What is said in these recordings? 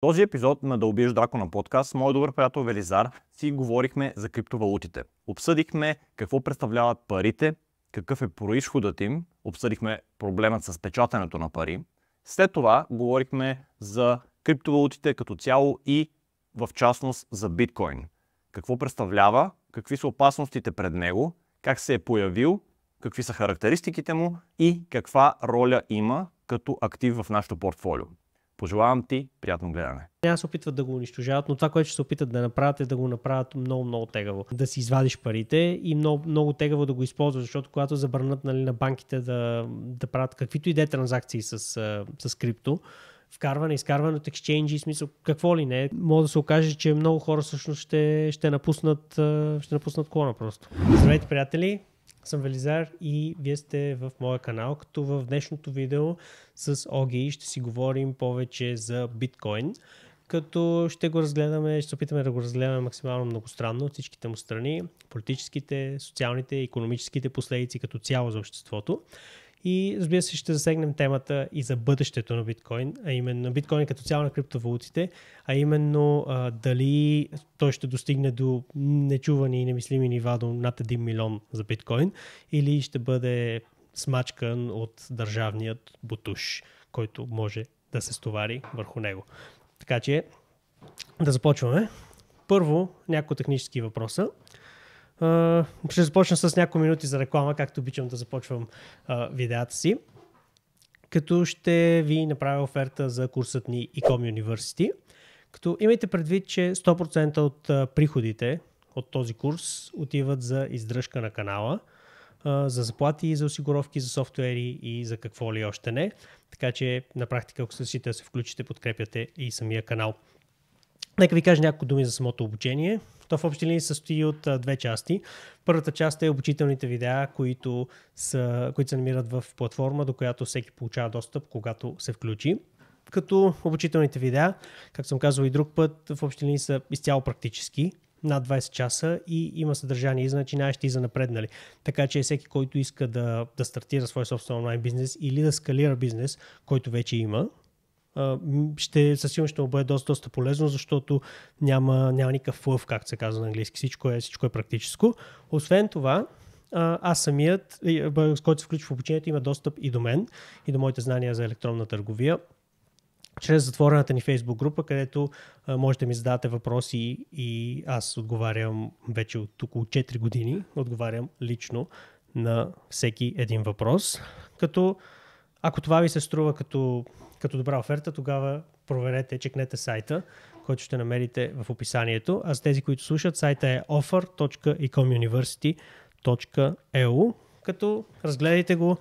този епизод на Да убиеш на подкаст с моят добър приятел Велизар си говорихме за криптовалутите. Обсъдихме какво представляват парите, какъв е происходът им, обсъдихме проблемът с печатането на пари. След това говорихме за криптовалутите като цяло и в частност за биткоин. Какво представлява, какви са опасностите пред него, как се е появил, какви са характеристиките му и каква роля има като актив в нашето портфолио. Пожелавам ти приятно гледане. Няма се опитват да го унищожават, но това, което ще се опитат да направят е да го направят много, много тегаво. Да си извадиш парите и много, много тегаво да го използваш, защото когато забранат нали, на банките да, да правят каквито и да е транзакции с, с крипто, вкарване, изкарване от екшенджи, смисъл какво ли не, може да се окаже, че много хора всъщност ще, ще, напуснат, ще напуснат клона просто. Здравейте, приятели! съм Велизар и вие сте в моя канал, като в днешното видео с Оги ще си говорим повече за биткоин, като ще го разгледаме, ще се опитаме да го разгледаме максимално многостранно от всичките му страни, политическите, социалните, економическите последици като цяло за обществото. И разбира се, ще засегнем темата и за бъдещето на биткоин, а именно биткоин като цяло на криптовалутите, а именно а, дали той ще достигне до нечувани и немислими нива до над 1 милион за биткоин или ще бъде смачкан от държавният бутуш, който може да се стовари върху него. Така че да започваме. Първо, някои технически въпроса. Uh, ще започна с няколко минути за реклама, както обичам да започвам uh, видеята си. Като ще ви направя оферта за курсът ни Ecom University. Като имайте предвид, че 100% от uh, приходите от този курс отиват за издръжка на канала, за заплати, за осигуровки, за софтуери и за какво ли още не. Така че на практика, ако се да се включите, подкрепяте и самия канал. Нека ви кажа няколко думи за самото обучение. То в общи линии състои от а, две части. Първата част е обучителните видеа, които, са, които се намират в платформа, до която всеки получава достъп, когато се включи. Като обучителните видеа, както съм казал и друг път, в общи линии са изцяло практически, над 20 часа и има съдържание значи и за начинаещи и за напреднали. Така че всеки, който иска да, да стартира свой собствен онлайн бизнес или да скалира бизнес, който вече има, ще, със сигурност ще му бъде доста, доста полезно, защото няма, няма никакъв флъв, както се казва на английски. Всичко е, всичко е практическо. Освен това, аз самият, с който се включва в обучението, има достъп и до мен, и до моите знания за електронна търговия чрез затворената ни Facebook група, където можете може да ми задавате въпроси и аз отговарям вече от около 4 години, отговарям лично на всеки един въпрос. Като ако това ви се струва като като добра оферта, тогава проверете, чекнете сайта, който ще намерите в описанието. А за тези, които слушат, сайта е offer.ecomuniversity.eu като разгледайте го,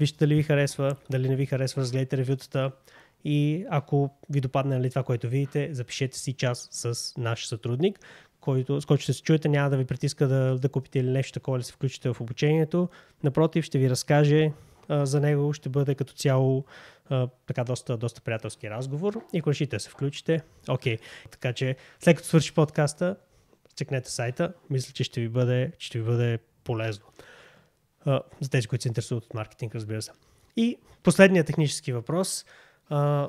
вижте дали ви харесва, дали не ви харесва, разгледайте ревютата и ако ви допадне ли нали, това, което видите, запишете си час с наш сътрудник, който, с който ще се чуете, няма да ви притиска да, да купите или нещо такова, да се включите в обучението. Напротив, ще ви разкаже за него ще бъде като цяло така доста, доста приятелски разговор. И ако решите да се включите, окей. Okay. Така че след като свърши подкаста, цъкнете сайта. Мисля, че ще ви бъде, ще ви бъде полезно. за тези, които се интересуват от маркетинг, разбира се. И последният технически въпрос.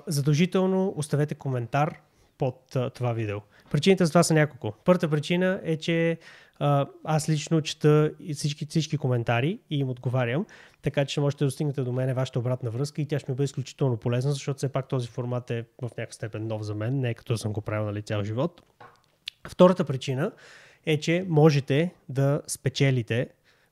задължително оставете коментар под а, това видео. Причините за това са няколко. Първата причина е, че а, аз лично чета всички, всички коментари и им отговарям, така че можете да достигнете до мене вашата обратна връзка и тя ще ми бъде изключително полезна, защото все пак този формат е в някакъв степен нов за мен, не е като съм го правил нали, цял живот. Втората причина е, че можете да спечелите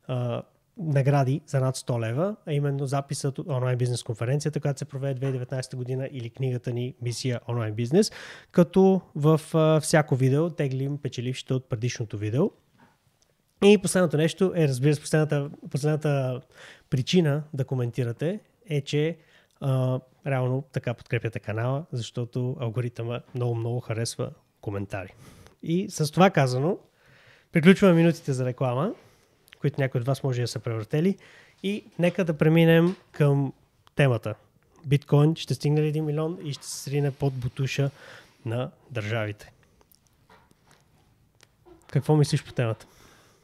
а, награди за над 100 лева, а именно записът от онлайн бизнес конференцията, която се проведе 2019 година или книгата ни Мисия онлайн бизнес, като в всяко видео теглим печелившите от предишното видео. И последното нещо е, разбира се, последната, последната причина да коментирате е, че а, реално така подкрепяте канала, защото алгоритъма много-много харесва коментари. И с това казано, приключваме минутите за реклама които някои от вас може да са превъртели. И нека да преминем към темата. Биткоин ще стигне ли 1 милион и ще се срине под бутуша на държавите? Какво мислиш по темата?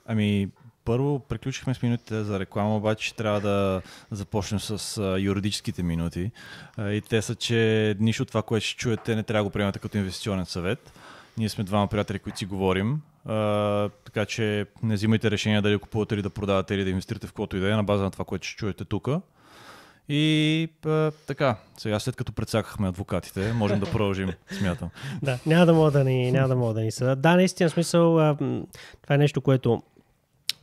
Ами, първо приключихме с минутите за реклама, обаче трябва да започнем с а, юридическите минути. А, и те са, че нищо от това, което ще чуете, не трябва да го приемате като инвестиционен съвет. Ние сме двама приятели, които си говорим. Uh, така че не взимайте решение дали купувате или да продавате или да инвестирате в каквото и да е на база на това, което ще чуете тук. И а, така, сега след като предсакахме адвокатите, можем да продължим, смятам. да, няма да мога да ни, няма да мога да ни съдат. Да, наистина, смисъл, а, това е нещо, което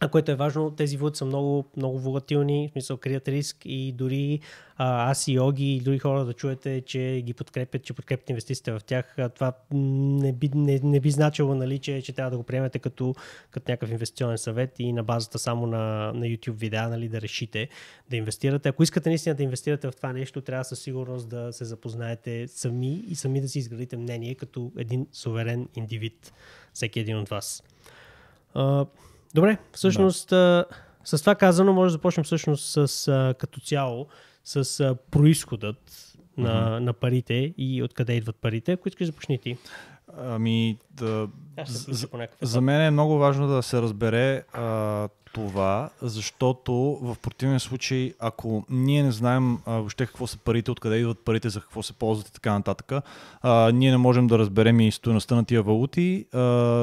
а което е важно, тези валути са много, много волатилни, в смисъл крият риск и дори а, аз и Оги и други хора да чуете, че ги подкрепят, че подкрепят инвестициите в тях, това не би, не, не би значило, нали, че, че трябва да го приемете като, като някакъв инвестиционен съвет и на базата само на, на YouTube видеа нали, да решите да инвестирате. Ако искате наистина да инвестирате в това нещо, трябва със сигурност да се запознаете сами и сами да си изградите мнение като един суверен индивид, всеки един от вас. Добре, всъщност да. с това казано може да започнем всъщност с, като цяло с происходът на, mm-hmm. на парите и откъде идват парите. Ако искаш, започни ти. Ами, да, за, за мен е много важно да се разбере а, това, защото в противен случай, ако ние не знаем а, въобще какво са парите, откъде идват парите, за какво се ползват и така нататък, а, ние не можем да разберем и стоеността на тия валути,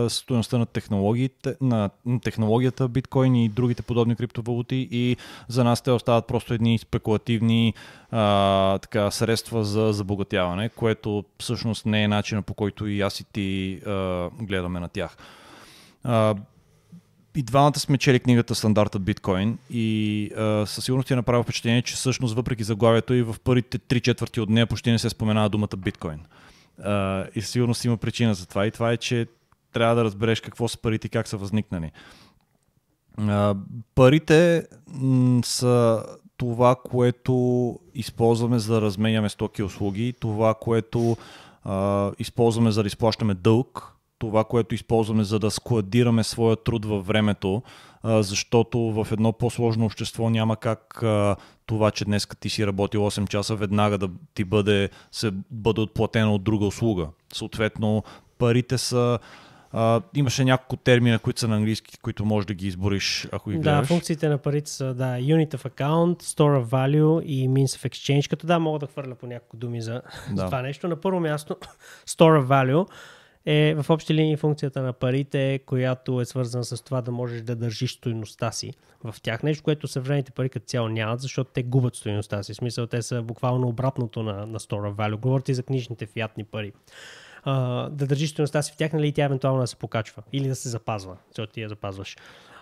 стоеността на, технологиите, на, на технологията, биткоин и другите подобни криптовалути и за нас те остават просто едни спекулативни а, така, средства за забогатяване, което всъщност не е начина по който и аз и ти а, гледаме на тях. А, и двамата сме чели книгата Стандартът биткоин и а, със сигурност ти е направил впечатление, че всъщност въпреки заглавието и в първите три четвърти от нея почти не се споменава думата биткоин. А, и със сигурност има причина за това и това е, че трябва да разбереш какво са парите и как са възникнали. А, парите м- са това, което използваме за да разменяме стоки и услуги, това, което а, използваме за да изплащаме дълг, това, което използваме, за да складираме своя труд във времето, защото в едно по-сложно общество няма как това, че днес ти си работил 8 часа, веднага да ти бъде, се бъде отплатено от друга услуга. Съответно, парите са имаше няколко термина, които са на английски, които можеш да ги избориш, ако ги гледаш. Да, функциите на парите са да, Unit of Account, Store of Value и Means of Exchange, като да, мога да хвърля по няколко думи за, да. за това нещо. На първо място, Store of Value е в общи линии функцията на парите, която е свързана с това да можеш да държиш стоеността си в тях. Нещо, което съвременните пари като цяло нямат, защото те губят стоеността си. В смисъл, те са буквално обратното на, на Store Value. Говорите за книжните фиатни пари. А, да държиш стоеността си в тях, нали, тя евентуално да се покачва или да се запазва, защото ти я запазваш.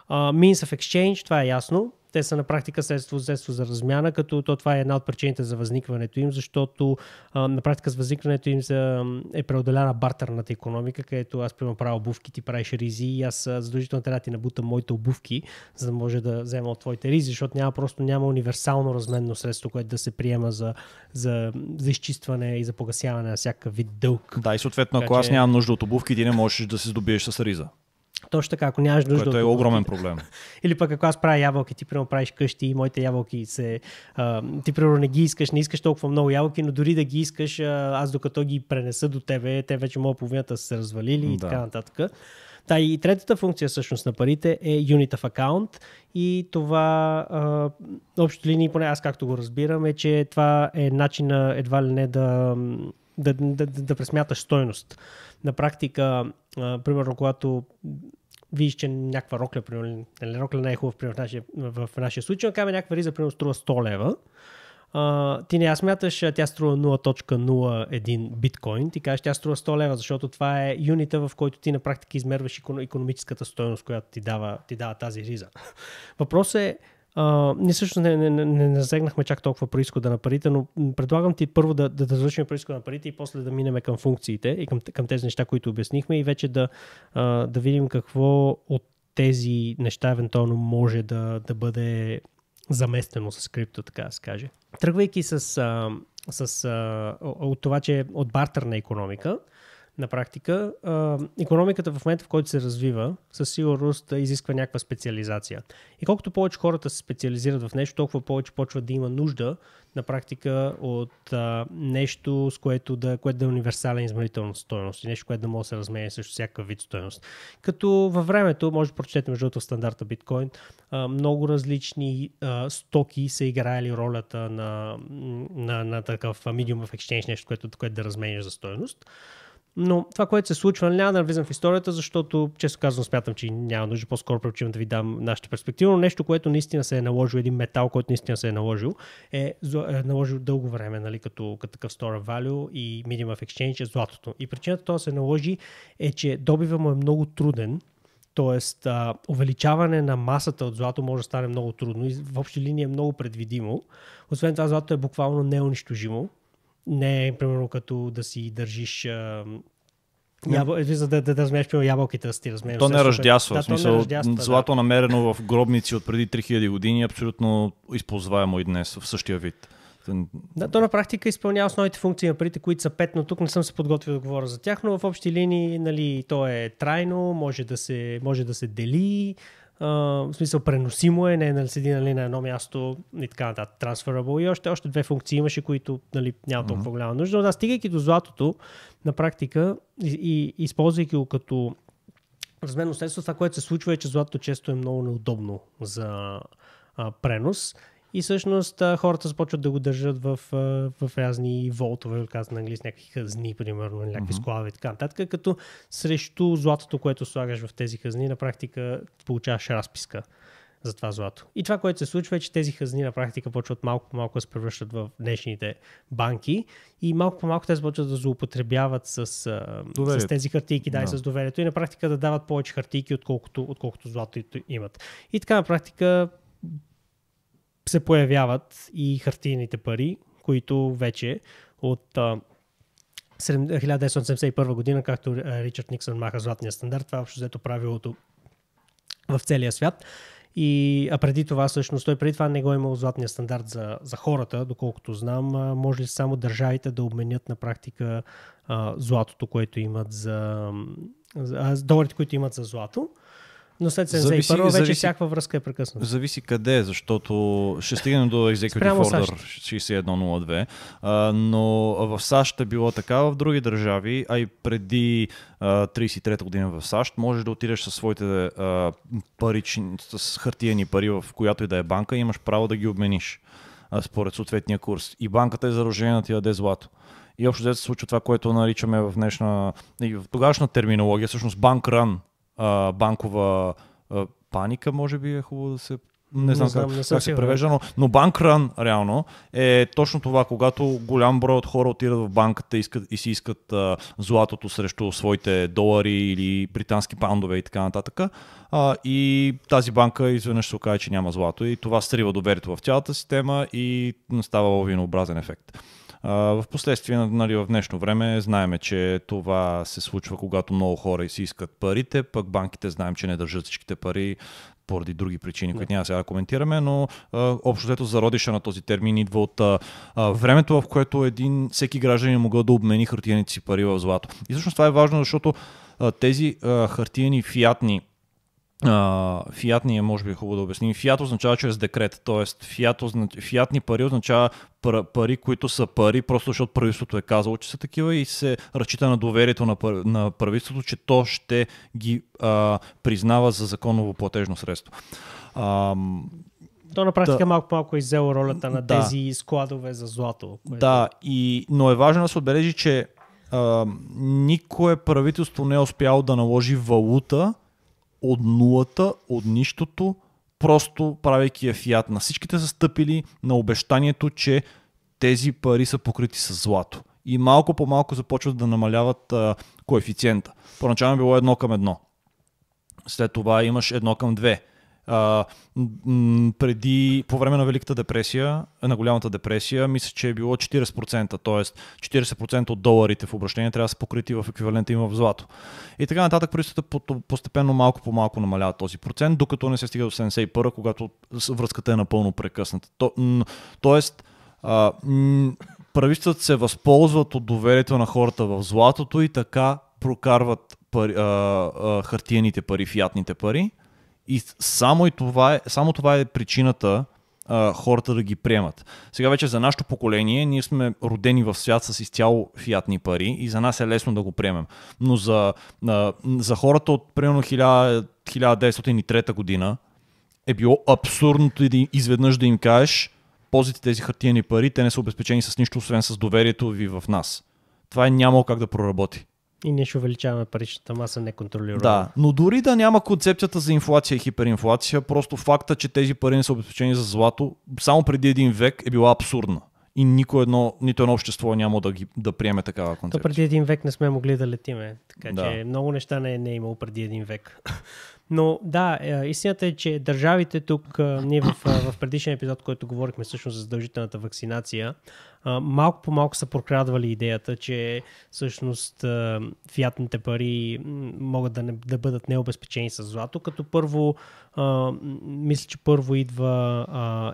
Uh, means of exchange, това е ясно те са на практика средство, средство за размяна, като то това е една от причините за възникването им, защото а, на практика с възникването им за, е преодоляна бартерната економика, където аз примерно правя обувки, ти правиш ризи и аз задължително трябва да ти набутам моите обувки, за да може да взема от твоите ризи, защото няма просто няма универсално разменно средство, което да се приема за, за, за изчистване и за погасяване на всякакъв вид дълг. Да, и съответно, ако аз нямам нужда от обувки, ти не можеш да се здобиеш с риза. Точно така, ако нямаш нужда. Което е огромен проблем. Или пък ако аз правя ябълки, ти примерно правиш къщи и моите ябълки се. А, ти примерно не ги искаш, не искаш толкова много ябълки, но дори да ги искаш, аз докато ги пренеса до тебе, те вече могат половината са се развалили да. и така нататък. Та и третата функция всъщност на парите е Unit of Account и това а, общо линии, поне аз както го разбирам, е, че това е начина едва ли не да, да, да, да, да пресмяташ стойност на практика, а, примерно, когато видиш, че някаква рокля, примерно, нали, рокля не е хубав примерно, в, нашия, в нашия случай, но каме някаква риза, примерно, струва 100 лева. А, ти не я смяташ, тя струва 0.01 биткоин, ти кажеш, тя струва 100 лева, защото това е юнита, в който ти на практика измерваш економическата стоеност, която ти дава, ти дава тази риза. Въпросът е, ние също не, не, не, не засегнахме чак толкова происхода на парите, но предлагам ти първо да, да, да завършим происхода на парите и после да минем към функциите и към, към тези неща, които обяснихме и вече да, а, да видим какво от тези неща евентуално може да, да бъде заместено с крипто, така да се каже. Тръгвайки с, а, с, а, от това, че от бартерна економика, на практика, а, економиката в момента, в който се развива, със сигурност изисква някаква специализация. И колкото повече хората се специализират в нещо, толкова повече почва да има нужда на практика от а, нещо, с което да, което да е универсален измерителна стоеност и нещо, което да може да се разменя също всякакъв вид стоеност. Като във времето, може да прочетете между другото в стандарта биткоин, а, много различни а, стоки са играели ролята на, на, на такъв medium of exchange, нещо, което, което да разменяш за стоеност. Но това, което се случва, нали, няма да навлизам в историята, защото, често казвам, смятам, че няма нужда. По-скоро предпочитам да ви дам нашата перспектива. Но нещо, което наистина се е наложил, един метал, който наистина се е наложил, е, е наложил дълго време, нали, като, като такъв стора валю и минимум of exchange е златото. И причината това се наложи е, че добива му е много труден. т.е. увеличаване на масата от злато може да стане много трудно и в общи линии е много предвидимо. Освен това, злато е буквално неунищожимо не е примерно като да си държиш а, Ябъл, е, за да, да, да размеш пиво ябълките да си размеш. То е- не ръждясва. Да, в смисъл, не ръждясва, злато да. намерено в гробници от преди 3000 години е абсолютно използваемо и днес в същия вид. Да, то на практика изпълнява основните функции на парите, които са пет, но тук не съм се подготвил да говоря за тях, но в общи линии нали, то е трайно, може да се, може да се дели, в смисъл преносимо е, не е нали, седи нали, на едно място и така нататък, да, transferable и още, още две функции имаше, които нали, няма толкова голяма нужда. Но да, стигайки до златото, на практика и, и използвайки го като размерно средство, това, което се случва е, че златото често е много неудобно за а, пренос и всъщност хората започват да го държат в, в разни волтове, казвам на английски, някакви хазни, примерно, някакви mm-hmm. склаве и така нататък, като срещу златото, което слагаш в тези хазни, на практика получаваш разписка за това злато. И това, което се случва е, че тези хазни на практика почват малко по малко да се превръщат в днешните банки и малко по малко те започват да злоупотребяват с, с тези хартийки, да, да, и с доверието и на практика да дават повече хартийки, отколкото, отколкото злато имат. И така на практика се появяват и хартийните пари, които вече от 1971 година, както Ричард Никсън маха златния стандарт, това е общо взето правилото в целия свят. И, а преди това, всъщност, той преди това не го е имал златния стандарт за, за хората, доколкото знам. Може ли само държавите да обменят на практика а, златото, което имат за, за а, доларите, които имат за злато? Но след 71 вече зависи, връзка е прекъсната. Зависи къде, е, защото ще стигнем до Executive Order 6102, но в САЩ е било така, в други държави, а и преди 33-та година в САЩ, можеш да отидеш със своите пари парични, с хартияни пари в която и да е банка и имаш право да ги обмениш според съответния курс. И банката е задължена да ти даде злато. И общо взето се случва това, което наричаме в днешна, и в тогашна терминология, всъщност банк ран а, банкова а, паника, може би е хубаво да се не, не знам, знам как, не как се превежда, но, но банкран реално е точно това, когато голям брой от хора отидат в банката искат, и си искат а, златото срещу своите долари или британски паундове и така нататък. А, и тази банка изведнъж се окаже, че няма злато и това срива доверието в цялата система и става лавинообразен ефект. В последствие, нали, в днешно време, знаеме, че това се случва, когато много хора си искат парите, пък банките знаем, че не държат всичките пари поради други причини, които няма сега да коментираме, но а, общо взето зародиша на този термин идва от а, времето, в което един, всеки гражданин е могъл да обмени хартияните си пари в злато. И всъщност това е важно, защото а, тези а, хартияни фиатни фиатния, е, може би, е хубаво да обясним. Фиат означава чрез декрет, т.е. Фиат, фиатни пари означава пари, които са пари, просто защото правителството е казало, че са такива и се разчита на доверието на, на правителството, че то ще ги а, признава за законово платежно средство. А, то на практика да. малко малко е иззело ролята на да. тези складове за злато. Което... Да, и, но е важно да се отбележи, че а, никое правителство не е успяло да наложи валута, от нулата, от нищото, просто правейки фиат. на всичките са стъпили на обещанието, че тези пари са покрити с злато. И малко по малко започват да намаляват а, коефициента. Поначално било едно към едно. След това имаш едно към две а, преди, по време на Великата депресия, на Голямата депресия, мисля, че е било 40%, т.е. 40% от доларите в обращение трябва да се покрити в еквивалента им в злато. И така нататък правителствата постепенно малко по малко намаляват този процент, докато не се стига до 71, когато връзката е напълно прекъсната. То, тоест, а, правителствата се възползват от доверието на хората в златото и така прокарват пари, а, а, хартияните пари, фиатните пари. И само, и това е, само това е причината а, хората да ги приемат. Сега вече за нашето поколение, ние сме родени в свят с изцяло фиатни пари и за нас е лесно да го приемем. Но за, а, за хората от примерно 1903 година е било абсурдно да изведнъж да им кажеш ползвайте тези хартияни пари, те не са обезпечени с нищо, освен с доверието ви в нас. Това е няма как да проработи. И ние ще увеличаваме паричната маса неконтролируемо. Да, но дори да няма концепцията за инфлация и хиперинфлация, просто факта, че тези пари не са обезпечени за злато, само преди един век е била абсурдна. И никой едно, нито едно общество няма да, ги, да приеме такава концепция. То преди един век не сме могли да летиме, така да. че много неща не, не е имало преди един век. Но да, е, истината е, че държавите тук, е, ние в, е, в предишния епизод, който говорихме всъщност за задължителната вакцинация, малко по малко са прокрадвали идеята, че всъщност фиатните пари могат да, не, да бъдат необезпечени с злато, като първо, мисля, че първо идва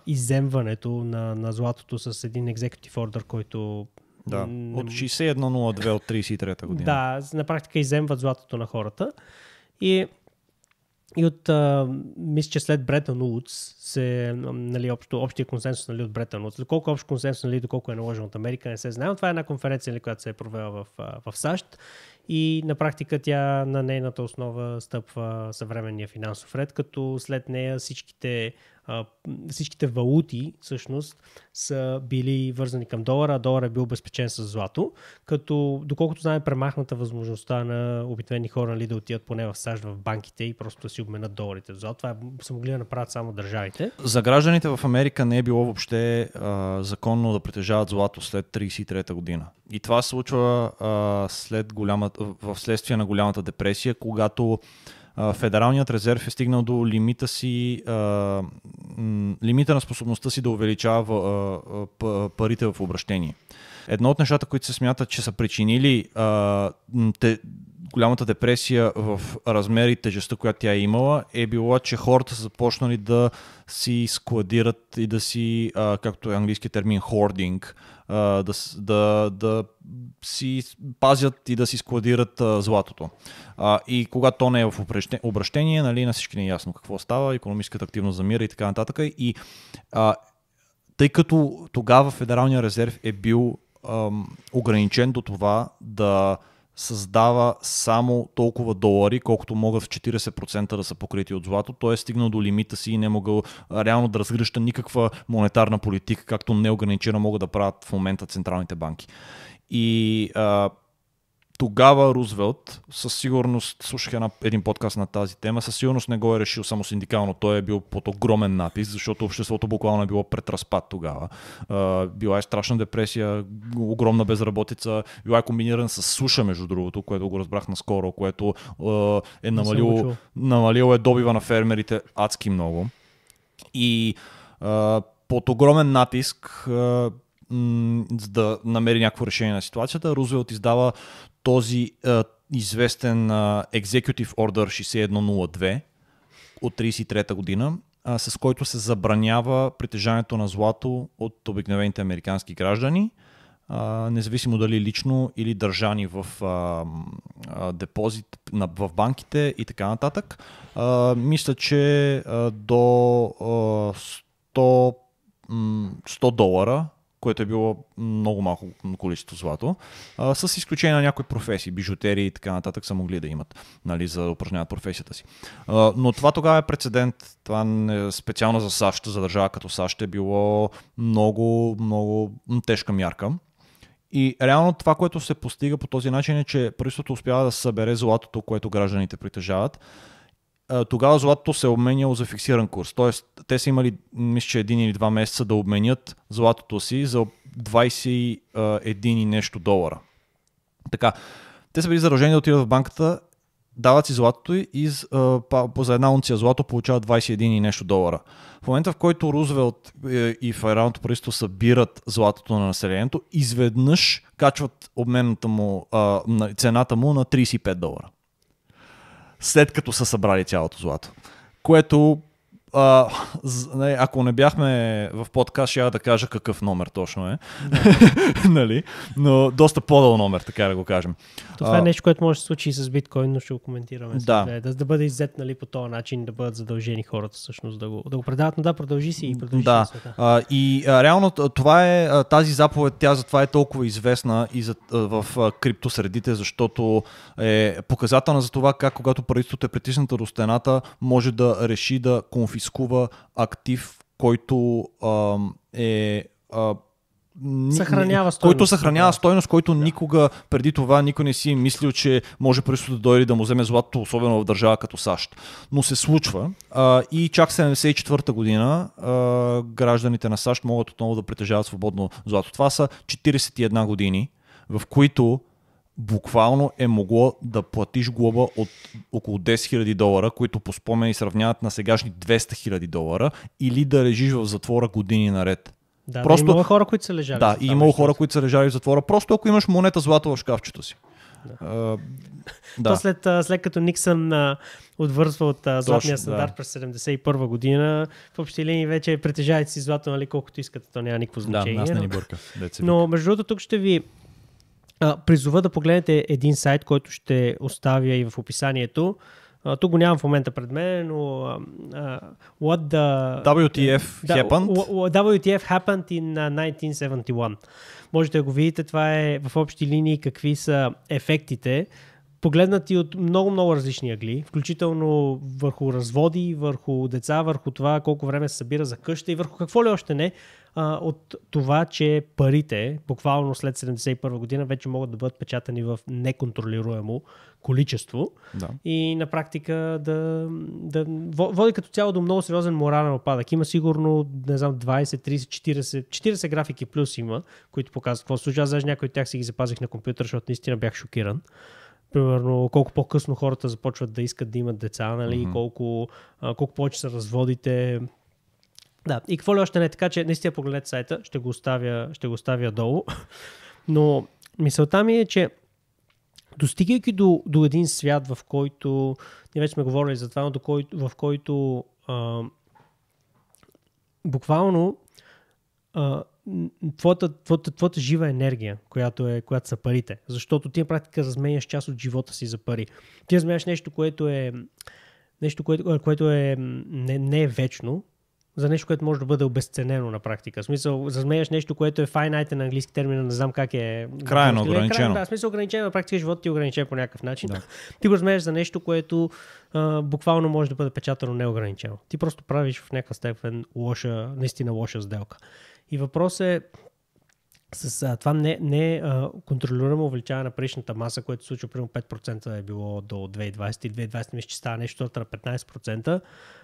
иземването на, на златото с един екзекутив Order, който да, от 61.02 от 33-та година. Да, на практика иземват златото на хората. И и от, а, мисля, че след Бретън Уудс се, нали, общо, общия консенсус нали, от Бретън Уудс. Доколко е общ консенсус, нали, доколко е наложен от Америка, не се знае. Но това е една конференция, нали, която се е провела в, в САЩ и на практика тя на нейната основа стъпва съвременния финансов ред, като след нея всичките а, всичките валути всъщност са били вързани към долара, а долара е бил обезпечен с злато, като доколкото знаем премахната възможността на обикновени хора нали, да отидат поне в САЩ в банките и просто да си обменят доларите в злато. Това е, са могли да направят само държавите. За гражданите в Америка не е било въобще а, законно да притежават злато след 1933 година. И това се случва а, след голямата, в следствие на голямата депресия, когато Федералният резерв е стигнал до лимита си, лимита на способността си да увеличава парите в обращение. Едно от нещата, които се смятат, че са причинили те, голямата депресия в размер и тежестта, която тя е имала, е било, че хората са започнали да си складират и да си, а, както е английски термин, хординг, а, да, да, да си пазят и да си складират а, златото. А, и когато то не е в обращение, нали, на всички не е ясно какво става, економическата активност замира и така нататък. И а, тъй като тогава Федералния резерв е бил ам, ограничен до това да създава само толкова долари, колкото могат в 40% да са покрити от злато. Той е стигнал до лимита си и не е могъл реално да разгръща никаква монетарна политика, както неограничено могат да правят в момента централните банки. И а, тогава Рузвелт, със сигурност, слушах една, един подкаст на тази тема, със сигурност не го е решил само синдикално. Той е бил под огромен натиск, защото обществото буквално е било пред разпад тогава. била е страшна депресия, огромна безработица, била е комбиниран с суша, между другото, което го разбрах наскоро, което е намалило, намалило е добива на фермерите адски много. И под огромен натиск за да намери някакво решение на ситуацията. Рузвелт издава този а, е, известен а, е, Executive Order 6102 от 1933 година, а, с който се забранява притежанието на злато от обикновените американски граждани, а, независимо дали лично или държани в а, а, депозит на, в банките и така нататък. А, мисля, че а, до а, 100, 100 долара което е било много малко количество злато, а, с изключение на някои професии, бижутерии и така нататък са могли да имат, нали, за да упражняват професията си. А, но това тогава е прецедент, това не, специално за САЩ, за държава като САЩ е било много, много тежка мярка. И реално това, което се постига по този начин е, че правителството успява да събере златото, което гражданите притежават, тогава златото се е обменяло за фиксиран курс. Тоест, те са имали, мисля, че един или два месеца да обменят златото си за 21 и нещо долара. Така, те са били задължени да отидат в банката, дават си златото и из, за една унция злато получават 21 и нещо долара. В момента, в който Рузвелт е, и федералното правителство събират златото на населението, изведнъж качват обменната му, цената му на 35 долара след като са събрали цялото злато. Което а, не, ако не бяхме в подкаст, ще я да кажа какъв номер точно е. Да. нали? Но доста по-дъл номер, така да го кажем. То това е а, е нещо, което може да се случи и с биткоин, но ще го коментираме. Да. Да, да, бъде иззет нали, по този начин, да бъдат задължени хората всъщност да го, да го предават. Но да, продължи си и продължи да. света. А, и а, реално това е, тази заповед, тя затова е толкова известна и за, в криптосредите, защото е показателна за това как когато правителството е притисната до стената, може да реши да конфискува рискува актив, който а, е. А, ни, съхранява стойност. Който съхранява стойност, който да. никога преди това никой не си е мислил, че може просто да дойде да му вземе златото, особено в държава като САЩ. Но се случва а, и чак 74-та година а, гражданите на САЩ могат отново да притежават свободно злато. Това са 41 години, в които буквално е могло да платиш глоба от около 10 000 долара, които по спомени сравняват на сегашни 200 000 долара, или да лежиш в затвора години наред. Да, Просто... Да, имало хора, които са лежали. Да, и имало хора, които са лежали в затвора. Просто ако имаш монета злато в шкафчето си. Да. Uh, да. То след, след като Никсън отвързва от а, златния стандарт да. през 71 година, в общи линии вече притежавайте си злато, нали, колкото искате, то няма никакво значение. Да, нас не ни бърка. но между другото, тук ще ви а, призова да погледнете един сайт, който ще оставя и в описанието. А, тук го нямам в момента пред мен, но а, а, what the... WTF да, happened? WTF happened in 1971. Можете да го видите, това е в общи линии какви са ефектите погледнати от много-много различни агли, включително върху разводи, върху деца, върху това колко време се събира за къща и върху какво ли още не, а, от това, че парите, буквално след 71 година, вече могат да бъдат печатани в неконтролируемо количество. Да. И на практика да, да води като цяло до много сериозен морален опадък. Има сигурно, не знам, 20, 30, 40, 40 графики плюс има, които показват какво случва. Аз даже някои от тях си ги запазих на компютър, защото наистина бях шокиран примерно колко по-късно хората започват да искат да имат деца, нали, mm-hmm. колко, а, колко повече са разводите, да, и какво ли още не, е така че наистина погледнете сайта, ще го оставя, ще го оставя долу. Но мисълта ми е, че достигайки до, до един свят, в който, ние вече сме говорили за това, но кой, в който а, буквално а, твоята, твоята, твоята жива енергия, която, е, която са парите. Защото ти на практика разменяш част от живота си за пари. Ти разменяш нещо, което е нещо, което, което е, не, не е вечно, за нещо, което може да бъде обесценено на практика. В смисъл, заменяш нещо, което е finite на английски термин, не знам как е. Крайно да, ограничено. Е Край, да, в смисъл ограничено, на практика живот ти е ограничен по някакъв начин. Да. Ти го за нещо, което а, буквално може да бъде печатано неограничено. Ти просто правиш в някаква степен лоша, наистина лоша сделка. И въпрос е, с а, това не, не контролираме увеличаване на паричната маса, което се случва примерно 5% е било до 2020 и 2020 мисля, че става нещо на 15%.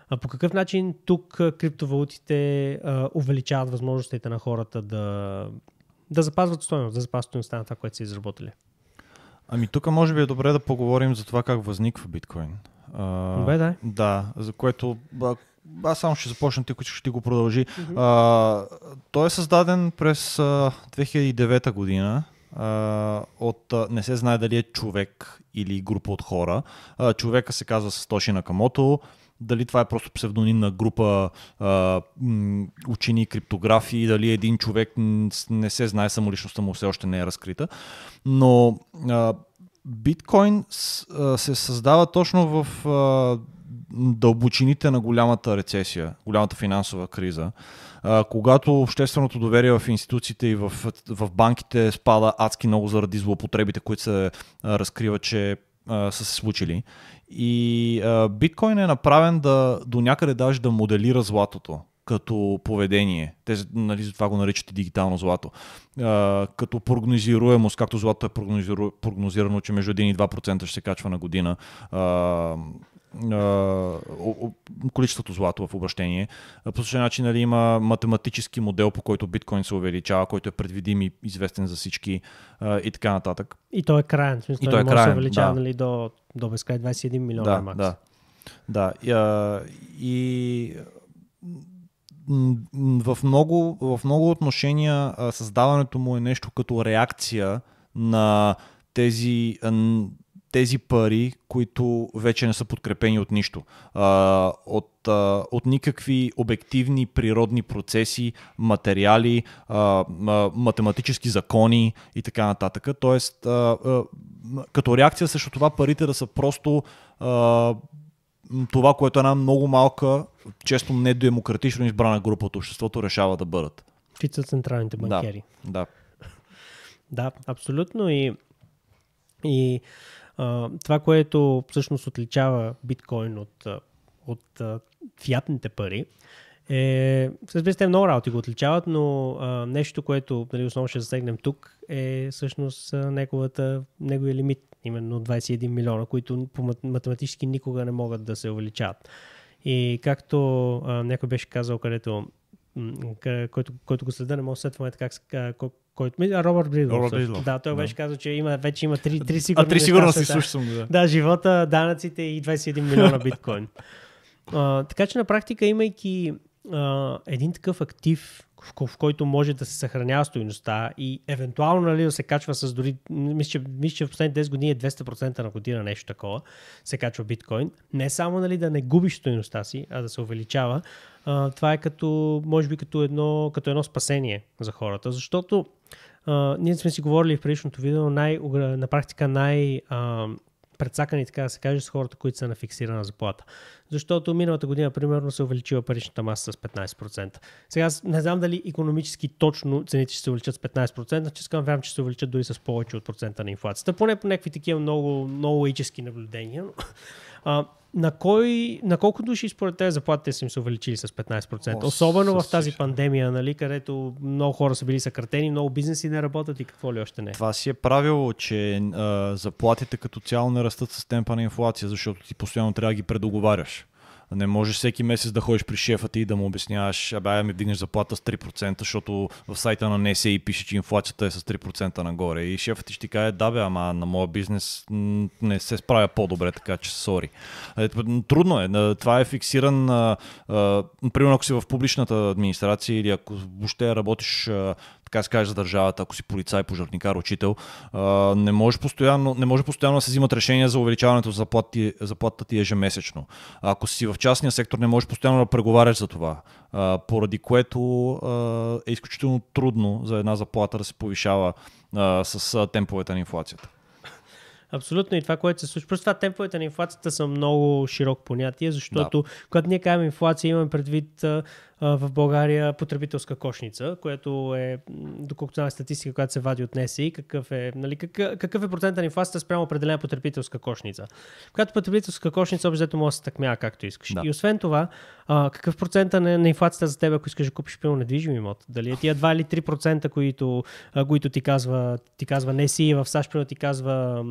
А по какъв начин тук криптовалутите а, увеличават възможностите на хората да, да запазват стоеност, да запазват стоеността на това, което са изработили? Ами тук може би е добре да поговорим за това как възниква биткоин. А, Добре, да. Да, за което а, аз само ще започна, ти ще ти го продължи. Mm-hmm. А, той е създаден през а, 2009 година Uh, от, uh, не се знае дали е човек или група от хора. Uh, човека се казва Сатоши Накамото, дали това е просто псевдоним на група а, м- учени криптографи, дали един човек не се знае, само личността му все още не е разкрита. Но а, биткоин с, а, се създава точно в а, дълбочините на голямата рецесия, голямата финансова криза, а, когато общественото доверие в институциите и в, в банките спада адски много заради злоупотребите, които се а, разкрива, че са се случили. И а, биткоин е направен да до някъде даже да моделира златото като поведение. Те, нали, това го наричат и дигитално злато. А, като прогнозируемост, както златото е прогнозирано, че между 1 и 2% ще се качва на година. А, количеството злато в обращение. По същия начин нали, има математически модел, по който биткоин се увеличава, който е предвидим и известен за всички и така нататък. И то е крайен, смисъл, и той е може да се увеличава да. нали, до, до безкрай 21 е милиона да, макс. Да, да. И, а, и в много, в много отношения създаването му е нещо като реакция на тези тези пари, които вече не са подкрепени от нищо. А, от, а, от никакви обективни природни процеси, материали, а, а, математически закони и така нататък. Тоест, а, а, като реакция също това парите да са просто а, това, което е една много малка, често недемократично избрана група от обществото решава да бъдат. Които са централните банкери. Да, да. да абсолютно. И, и това, което всъщност отличава биткоин от, от фиатните пари, е, разбира се, много работи го отличават, но а, нещо, което нали, основно ще засегнем тук е всъщност неговата, неговия лимит, именно 21 милиона, които по математически никога не могат да се увеличават. И както а, някой беше казал, където който, който го следа, не мога да се сетваме как, който ми е Робърт Бридлов. Да, той да. беше казал, че има, вече има три, три сигурни. А три сигурно си слушам, да. Да, живота, данъците и 21 милиона биткоин. а, така че на практика, имайки а, един такъв актив, в, в който може да се съхранява стоиността и евентуално нали, да се качва с дори, мисля, че, мисля, че в последните 10 години е 200% на година нещо такова, се качва биткоин. Не само нали, да не губиш стоиността си, а да се увеличава, а, това е като, може би като едно, като едно спасение за хората, защото ние сме си говорили в предишното видео, най, на практика най... А, предсакани, така да се каже, с хората, които са на фиксирана заплата. Защото миналата година, примерно, се увеличила паричната маса с 15%. Сега не знам дали економически точно цените ще се увеличат с 15%, че значи искам вярвам, че ще се увеличат дори с повече от процента на инфлацията. Поне по някакви такива много, много логически наблюдения. А, на, кой, на колко души според те заплатите са им се увеличили с 15%? О, Особено в тази пандемия, нали, където много хора са били съкратени, много бизнеси не работят и какво ли още не. Това си е правило, че а, заплатите като цяло не растат с темпа на инфлация, защото ти постоянно трябва да ги предоговаряш. Не можеш всеки месец да ходиш при шефа ти и да му обясняваш, абе, ми вдигнеш заплата с 3%, защото в сайта на НСИ пише, че инфлацията е с 3% нагоре. И шефът ти ще ти каже, да бе, ама на моя бизнес не се справя по-добре, така че сори. Е, трудно е. е. Това е фиксиран, примерно ако си в публичната администрация или ако въобще работиш така се каже за държавата, ако си полицай, пожарникар, учител, не може постоянно, не може постоянно да се взимат решения за увеличаването за заплати, заплатата ти ежемесечно. Ако си в частния сектор, не може постоянно да преговаряш за това, поради което е изключително трудно за една заплата да се повишава с темповете на инфлацията. Абсолютно и това, което се случва. Просто това темповете на инфлацията са много широк понятие, защото да. когато ние казваме инфлация, имаме предвид в България потребителска кошница, което е, доколкото знам, е статистика, която се вади от НСИ, какъв е, нали, какъв, какъв е процентът на инфлацията спрямо определена потребителска кошница. Когато потребителска кошница, общо може да се такмява както искаш. Да. И освен това, а, какъв процент на, на инфлацията за теб, ако искаш да купиш пилно недвижим имот? Дали е тия 2 или 3%, които, а, които ти казва, ти казва НСИ, в САЩ ти казва,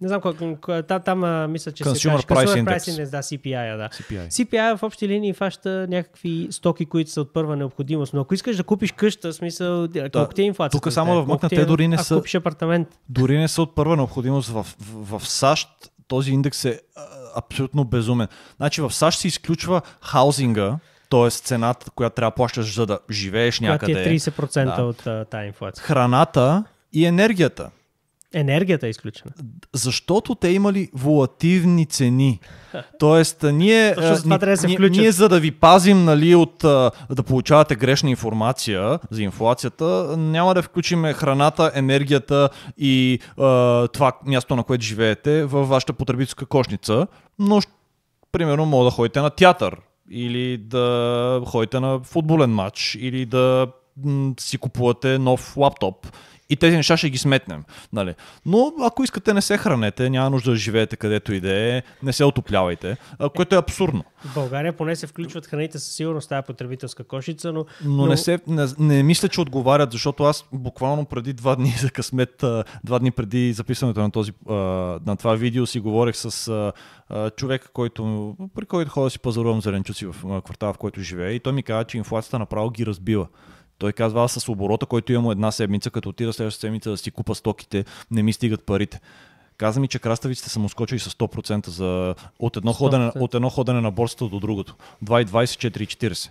не знам колко, там, там а, мисля, че Consumer се казва Price Consumer Price Index, да, CPI, да. CPI. CPI в общи линии фаща някакви стоки, стоки, които са от първа необходимост. Но ако искаш да купиш къща, смисъл, да, колко ти е инфлация. Тук само да вмъкна, те дори не са... купиш апартамент. Дори не са от първа необходимост. В, в, в САЩ този индекс е абсолютно безумен. Значи в САЩ се изключва хаузинга, т.е. цената, която трябва да плащаш, за да живееш някъде. Която е 30% да. от тази инфлация. Храната и енергията. Енергията е изключена. Защото те имали волативни цени. Тоест, ние, Точно ние, да се ние, ние за да ви пазим нали, от да получавате грешна информация за инфлацията, няма да включим храната, енергията и а, това място, на което живеете във вашата потребителска кошница, но примерно мога да ходите на театър или да ходите на футболен матч или да м- си купувате нов лаптоп и тези неща ще ги сметнем. Нали? Но ако искате, не се хранете, няма нужда да живеете където и да е, не се отоплявайте, което е абсурдно. В България поне се включват храните със сигурност тази потребителска кошица, но... Но, но... Не, се, не, не мисля, че отговарят, защото аз буквално преди два дни за късмет, два дни преди записването на, този, на това видео си говорех с човек, който, при който ходя си пазарувам зеленчуци в квартала, в който живея и той ми каза, че инфлацията направо ги разбива. Той казва, аз с оборота, който имам една седмица, като отида следващата седмица да си купа стоките, не ми стигат парите. Каза ми, че краставиците са му скочили с 100% за... от, едно 100%. Ходене, от едно ходене на борсата до другото. 2,24,40.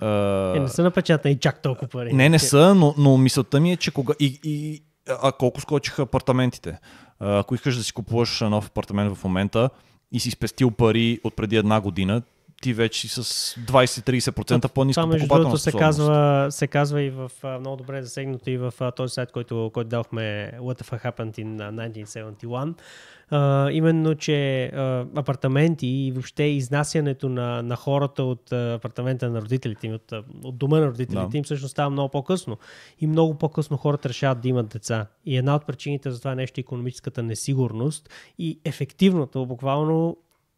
Uh, Е, не са напечатани чак толкова пари. Не, не са, но, но мисълта ми е, че кога... И, и, а колко скочиха апартаментите? Ако искаш да си купуваш нов апартамент в момента и си спестил пари от преди една година, ти вече с 20-30% по-ниска Това между другото се казва, се казва и в много добре засегнато и в този сайт, който, който дадохме What the fuck happened in 1971. Uh, именно, че uh, апартаменти и въобще изнасянето на, на хората от uh, апартамента на родителите им, от, от дома на родителите да. им, всъщност става много по-късно. И много по-късно хората решават да имат деца. И една от причините за това е нещо е економическата несигурност и ефективното, буквално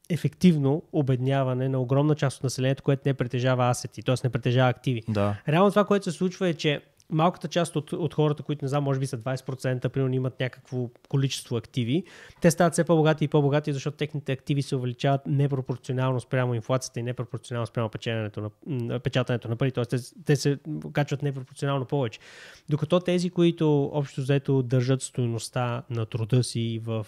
ефективно обедняване на огромна част от населението, което не притежава асети, т.е. не притежава активи. Да. Реално това, което се случва е, че малката част от, от хората, които не знам, може би са 20%, примерно имат някакво количество активи, те стават все по-богати и по-богати, защото техните активи се увеличават непропорционално спрямо инфлацията и непропорционално спрямо печатането на, печатането на пари, т.е. Те, те се качват непропорционално повече. Докато тези, които общо взето държат стоеността на труда си в,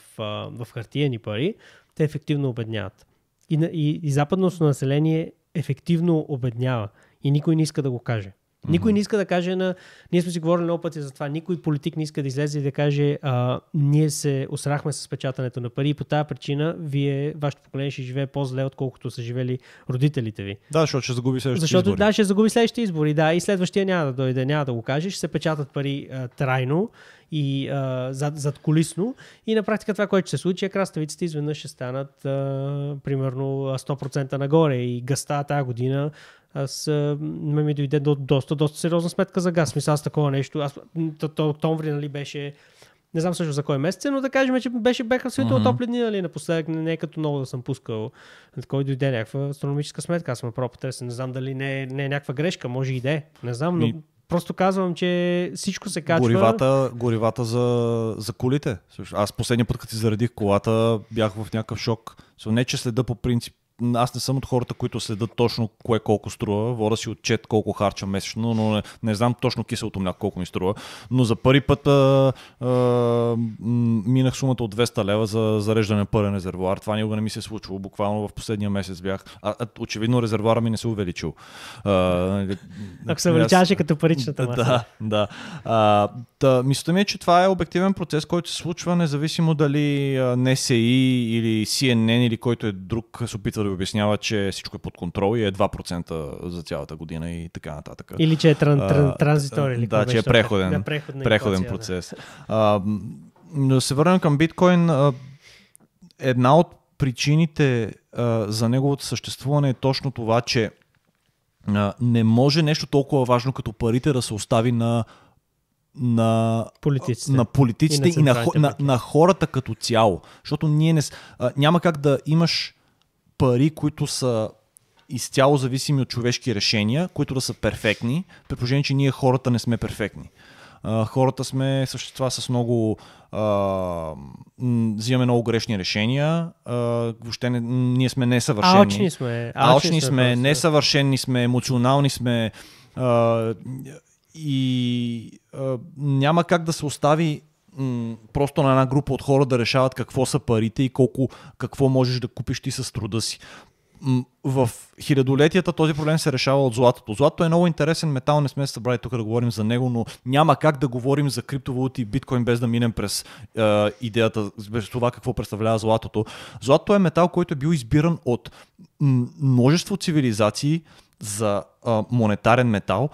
в хартияни пари, те ефективно обедняват. И, и, и западното население ефективно обеднява и никой не иска да го каже. Никой не иска да каже на... Ние сме си говорили много пъти за това. Никой политик не иска да излезе и да каже а, ние се осрахме с печатането на пари и по тази причина вие, вашето поколение ще живее по-зле, отколкото са живели родителите ви. Да, защото ще загуби следващите защото, избори. Да, ще загуби следващите избори, да. И следващия няма да дойде, няма да го каже. Ще се печатат пари а, трайно и а, зад, зад колисно. И на практика това, което ще се случи, е краставиците изведнъж ще станат а, примерно 100% нагоре. И гъста тази година аз ме ми дойде до доста, доста сериозна сметка за газ. Мисля, аз такова нещо. Аз, то, то, октомври, нали, беше не знам също за кой месец, е, но да кажем, че беше бяха свито mm-hmm. топли дни, нали, напоследък не, не е като много да съм пускал. Кой дойде някаква астрономическа сметка, аз съм направо Не знам дали не, е, не е някаква грешка, може и да е. Не знам, но и... просто казвам, че всичко се качва. Горивата, горивата за, за колите. Аз последния път, като си заредих колата, бях в някакъв шок. Не, че следа по принцип аз не съм от хората, които следят точно кое колко струва. Вода си отчет колко харча месечно, но не, не знам точно киселото мляко колко ми струва. Но за първи път а, а, минах сумата от 200 лева за зареждане на пълен резервуар. Това никога не ми се е случило. Буквално в последния месец бях. А, а очевидно резервуара ми не се увеличил. Нали, Ако се увеличаваше като паричната маса. Да, да. А, да. Мисля ми е, че това е обективен процес, който се случва независимо дали НСИ или CNN или който е друг се опитва да обяснява, че всичко е под контрол и е 2% за цялата година и така нататък. Или че е тран, тран, транзитор, или Да, че е преходен, да, преходен, преходен процес. Да. А, да се върнем към биткоин. Една от причините а, за неговото съществуване е точно това, че а, не може нещо толкова важно като парите да се остави на на политиците, на политиците и, на, и на, на, на хората като цяло. Защото ние не, а, няма как да имаш пари, които са изцяло зависими от човешки решения, които да са перфектни, при положение, че ние хората не сме перфектни. хората сме същества с много... А, взимаме много грешни решения. А, въобще не, ние сме несъвършени. Алчни сме. Алчни сме, сме несъвършени сме, емоционални сме. А, и а, няма как да се остави м- просто на една група от хора да решават какво са парите и колко, какво можеш да купиш ти с труда си в хилядолетията този проблем се решава от златото. Златото е много интересен метал, не сме се събрали тук да говорим за него, но няма как да говорим за криптовалути и биткоин без да минем през е, идеята, без това какво представлява златото. Златото е метал, който е бил избиран от множество цивилизации за е, монетарен метал,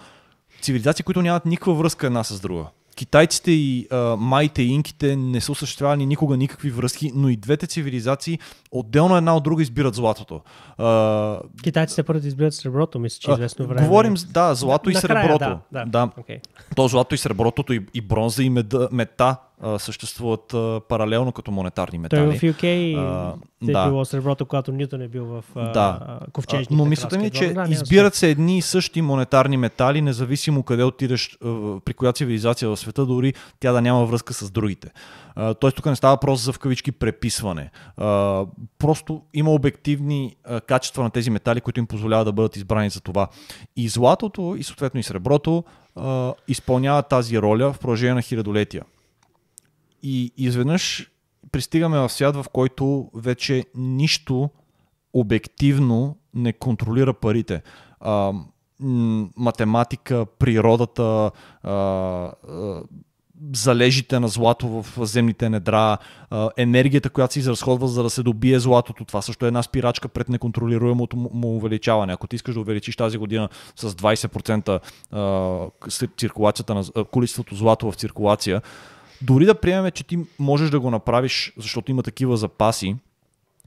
цивилизации, които нямат никаква връзка една с друга китайците и а, майте и инките не са осъществявали никога никакви връзки, но и двете цивилизации отделно една от друга избират златото. А, китайците първо избират среброто, мисля, че е известно време. Говорим, да, злато да, и среброто. да, да. да. Okay. То злато и среброто, и, и бронза, и мета съществуват а, паралелно като монетарни е метали. Той в UK а, е да. било среброто, когато Ньютон е бил в да. ковчежните Но мислята ми е, че да, избират се едни и същи монетарни метали, независимо къде отидеш, а, при коя цивилизация в света, дори тя да няма връзка с другите. Тоест тук не става просто за в кавички преписване. А, просто има обективни а, качества на тези метали, които им позволяват да бъдат избрани за това. И златото, и съответно и среброто а, изпълняват тази роля в продължение на хилядолетия. И изведнъж пристигаме в свят, в който вече нищо обективно не контролира парите. А, математика, природата, а, а, залежите на злато в земните недра, а, енергията, която се изразходва за да се добие златото. Това също е една спирачка пред неконтролируемото му увеличаване. Ако ти искаш да увеличиш тази година с 20% а, циркулацията на, количеството злато в циркулация, дори да приемем, че ти можеш да го направиш, защото има такива запаси,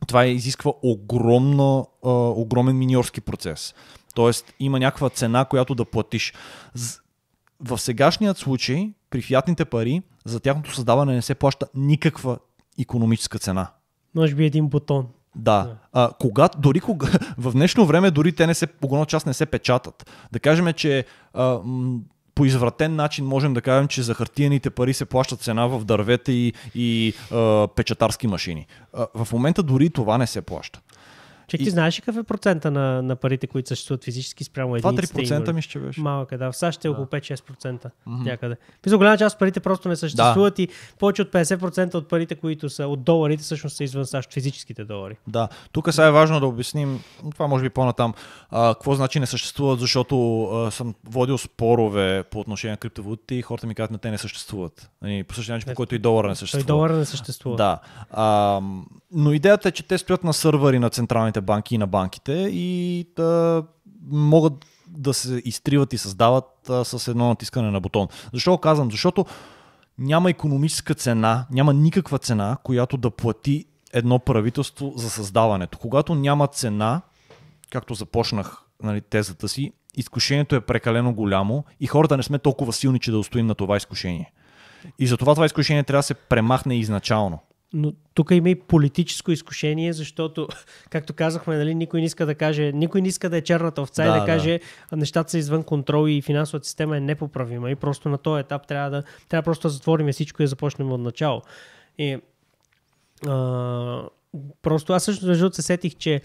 това е, изисква огромна, а, огромен миньорски процес. Тоест има някаква цена, която да платиш. В сегашният случай, при фиатните пари, за тяхното създаване не се плаща никаква економическа цена. Може би един бутон. Да. А, кога, дори кога, в днешно време дори те не се, по част не се печатат. Да кажем, че а, по извратен начин можем да кажем, че за хартияните пари се плащат цена в дървета и, и а, печатарски машини. А, в момента дори това не се плаща. Че ти и... знаеш ли какъв е процента на, на парите, които съществуват физически спрямо единиците? 2-3% ми ще беше. Малък е, да. В САЩ е да. около 5-6% mm-hmm. някъде. Мисля, голяма част парите просто не съществуват да. и повече от 50% от парите, които са от доларите, всъщност са извън САЩ, физическите долари. Да. Тук сега е важно да обясним, това може би по-натам, а, какво значи не съществуват, защото а, съм водил спорове по отношение на криптовалутите и хората ми казват, на те не съществуват. И нали, по същия начин, по който и долара не съществува. И долара не съществува. Да. А, но идеята е, че те стоят на сървъри на централните банки и на банките и да могат да се изтриват и създават а, с едно натискане на бутон. Защо го казвам? Защото няма економическа цена, няма никаква цена, която да плати едно правителство за създаването. Когато няма цена, както започнах нали, тезата си, изкушението е прекалено голямо и хората не сме толкова силни, че да устоим на това изкушение. И затова това изкушение трябва да се премахне изначално но тук има и политическо изкушение, защото, както казахме, нали, никой не иска да каже, никой не иска да е черната овца да, и да, да каже, нещата са извън контрол и финансовата система е непоправима. И просто на този етап трябва да, трябва просто да затворим всичко и да започнем от начало. И, а, просто аз също се сетих, че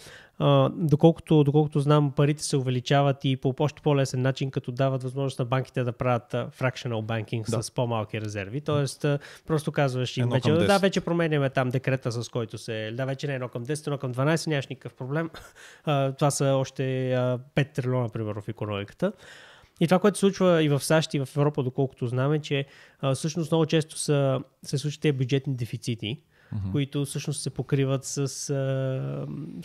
доколкото, доколкото знам, парите се увеличават и по още по-лесен начин, като дават възможност на банките да правят fractional banking да. с по-малки резерви. Тоест, просто казваш им вече, да, вече променяме там декрета, с който се... Да, вече не е към 10, но към 12, нямаш никакъв проблем. това са още 5 трилиона, примерно, в економиката. И това, което се случва и в САЩ, и в Европа, доколкото знаме, че а, всъщност много често са, се случват тези бюджетни дефицити, mm-hmm. които всъщност се покриват с, а,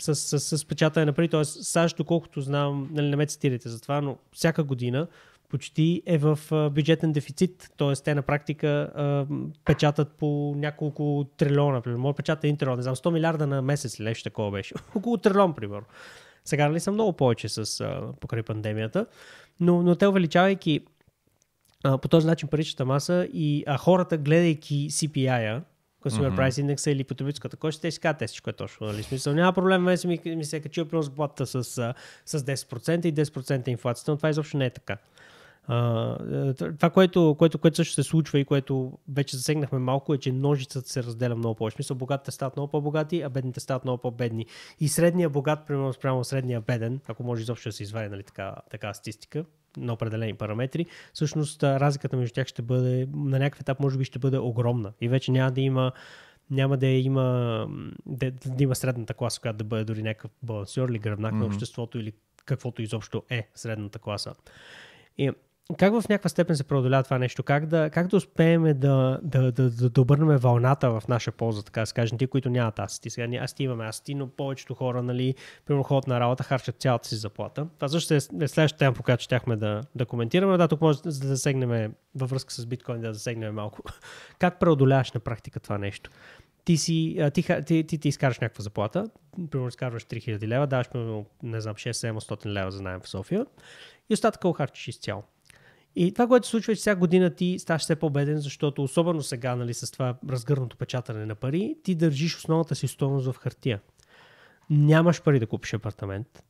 с, с, с, с печатане на пари. Тоест, САЩ, доколкото знам, нали, не ме цитирайте за това, но всяка година почти е в бюджетен дефицит. Т.е. те на практика а, печатат по няколко трилиона, примерно. Може печата един трилион, не знам, 100 милиарда на месец или нещо такова беше. Около трилион, примерно. Сега нали са много повече с, а, покрай пандемията, но, но те увеличавайки а, по този начин паричната маса и а хората, гледайки CPI-а, Consumer mm-hmm. price индекса или потребителската кошка, те ще кажат, те всичко е точно. Нали? Смисъл, няма проблем, мен нали, ми, ми се е качил примерно с, с 10% и 10% е инфлацията, но това изобщо не е така. Е, това, което, което, което също се случва и което вече засегнахме малко, е, че ножицата се разделя много повече. Мисъл, богатите стават много по-богати, а бедните стават много по-бедни. И средния богат, примерно спрямо средния беден, ако може изобщо да се извади нали, така, така статистика, на определени параметри, всъщност разликата между тях ще бъде, на някакъв етап може би ще бъде огромна и вече няма да има няма да има, да, да има средната класа, която да бъде дори някакъв балансьор или гръбнак mm-hmm. на обществото или каквото изобщо е средната класа. И как в някаква степен се преодолява това нещо? Как да, как да успеем да, да, да, да, да обърнем вълната в наша полза, така да кажем, ти, които нямат аз ти. Сега ние аз ти имаме аз ти, но повечето хора, нали, примерно ходят на работа, харчат цялата си заплата. Това също е, е следващата тема, по която щяхме да, да коментираме. Да, тук може да засегнем във връзка с биткоин, да засегнем малко. как преодоляваш на практика това нещо? ти, си, ти, ти, ти, ти изкараш някаква заплата, примерно изкарваш 3000 лева, даваш примерно, не знам, 6-700 лева за найем в София и остатъка го харчиш изцяло. И това, което се случва, е, че всяка година ти ставаш все по-беден, защото особено сега, нали, с това разгърнато печатане на пари, ти държиш основната си стойност в хартия. Нямаш пари да купиш апартамент.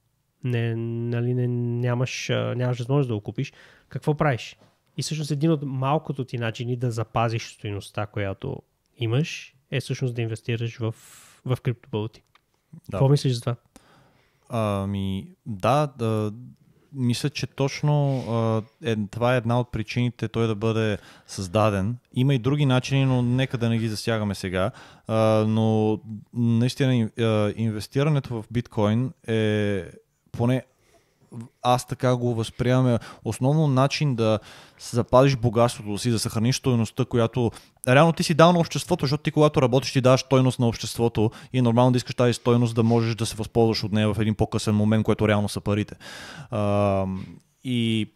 Не, нали, не, нямаш, нямаш възможност да го купиш. Какво правиш? И всъщност един от малкото ти начини да запазиш стоиността, която имаш, е всъщност да инвестираш в, в криптовалути. Да. Какво мислиш за това? Ами, да, да, мисля, че точно е, това е една от причините той да бъде създаден. Има и други начини, но нека да не ги засягаме сега. А, но наистина инвестирането в биткоин е поне аз така го възприемам. Основно начин да запазиш богатството си, да съхраниш стойността, която реално ти си дал на обществото, защото ти когато работиш ти даваш стойност на обществото и е нормално да искаш тази стойност да можеш да се възползваш от нея в един по-късен момент, което реално са парите. А, и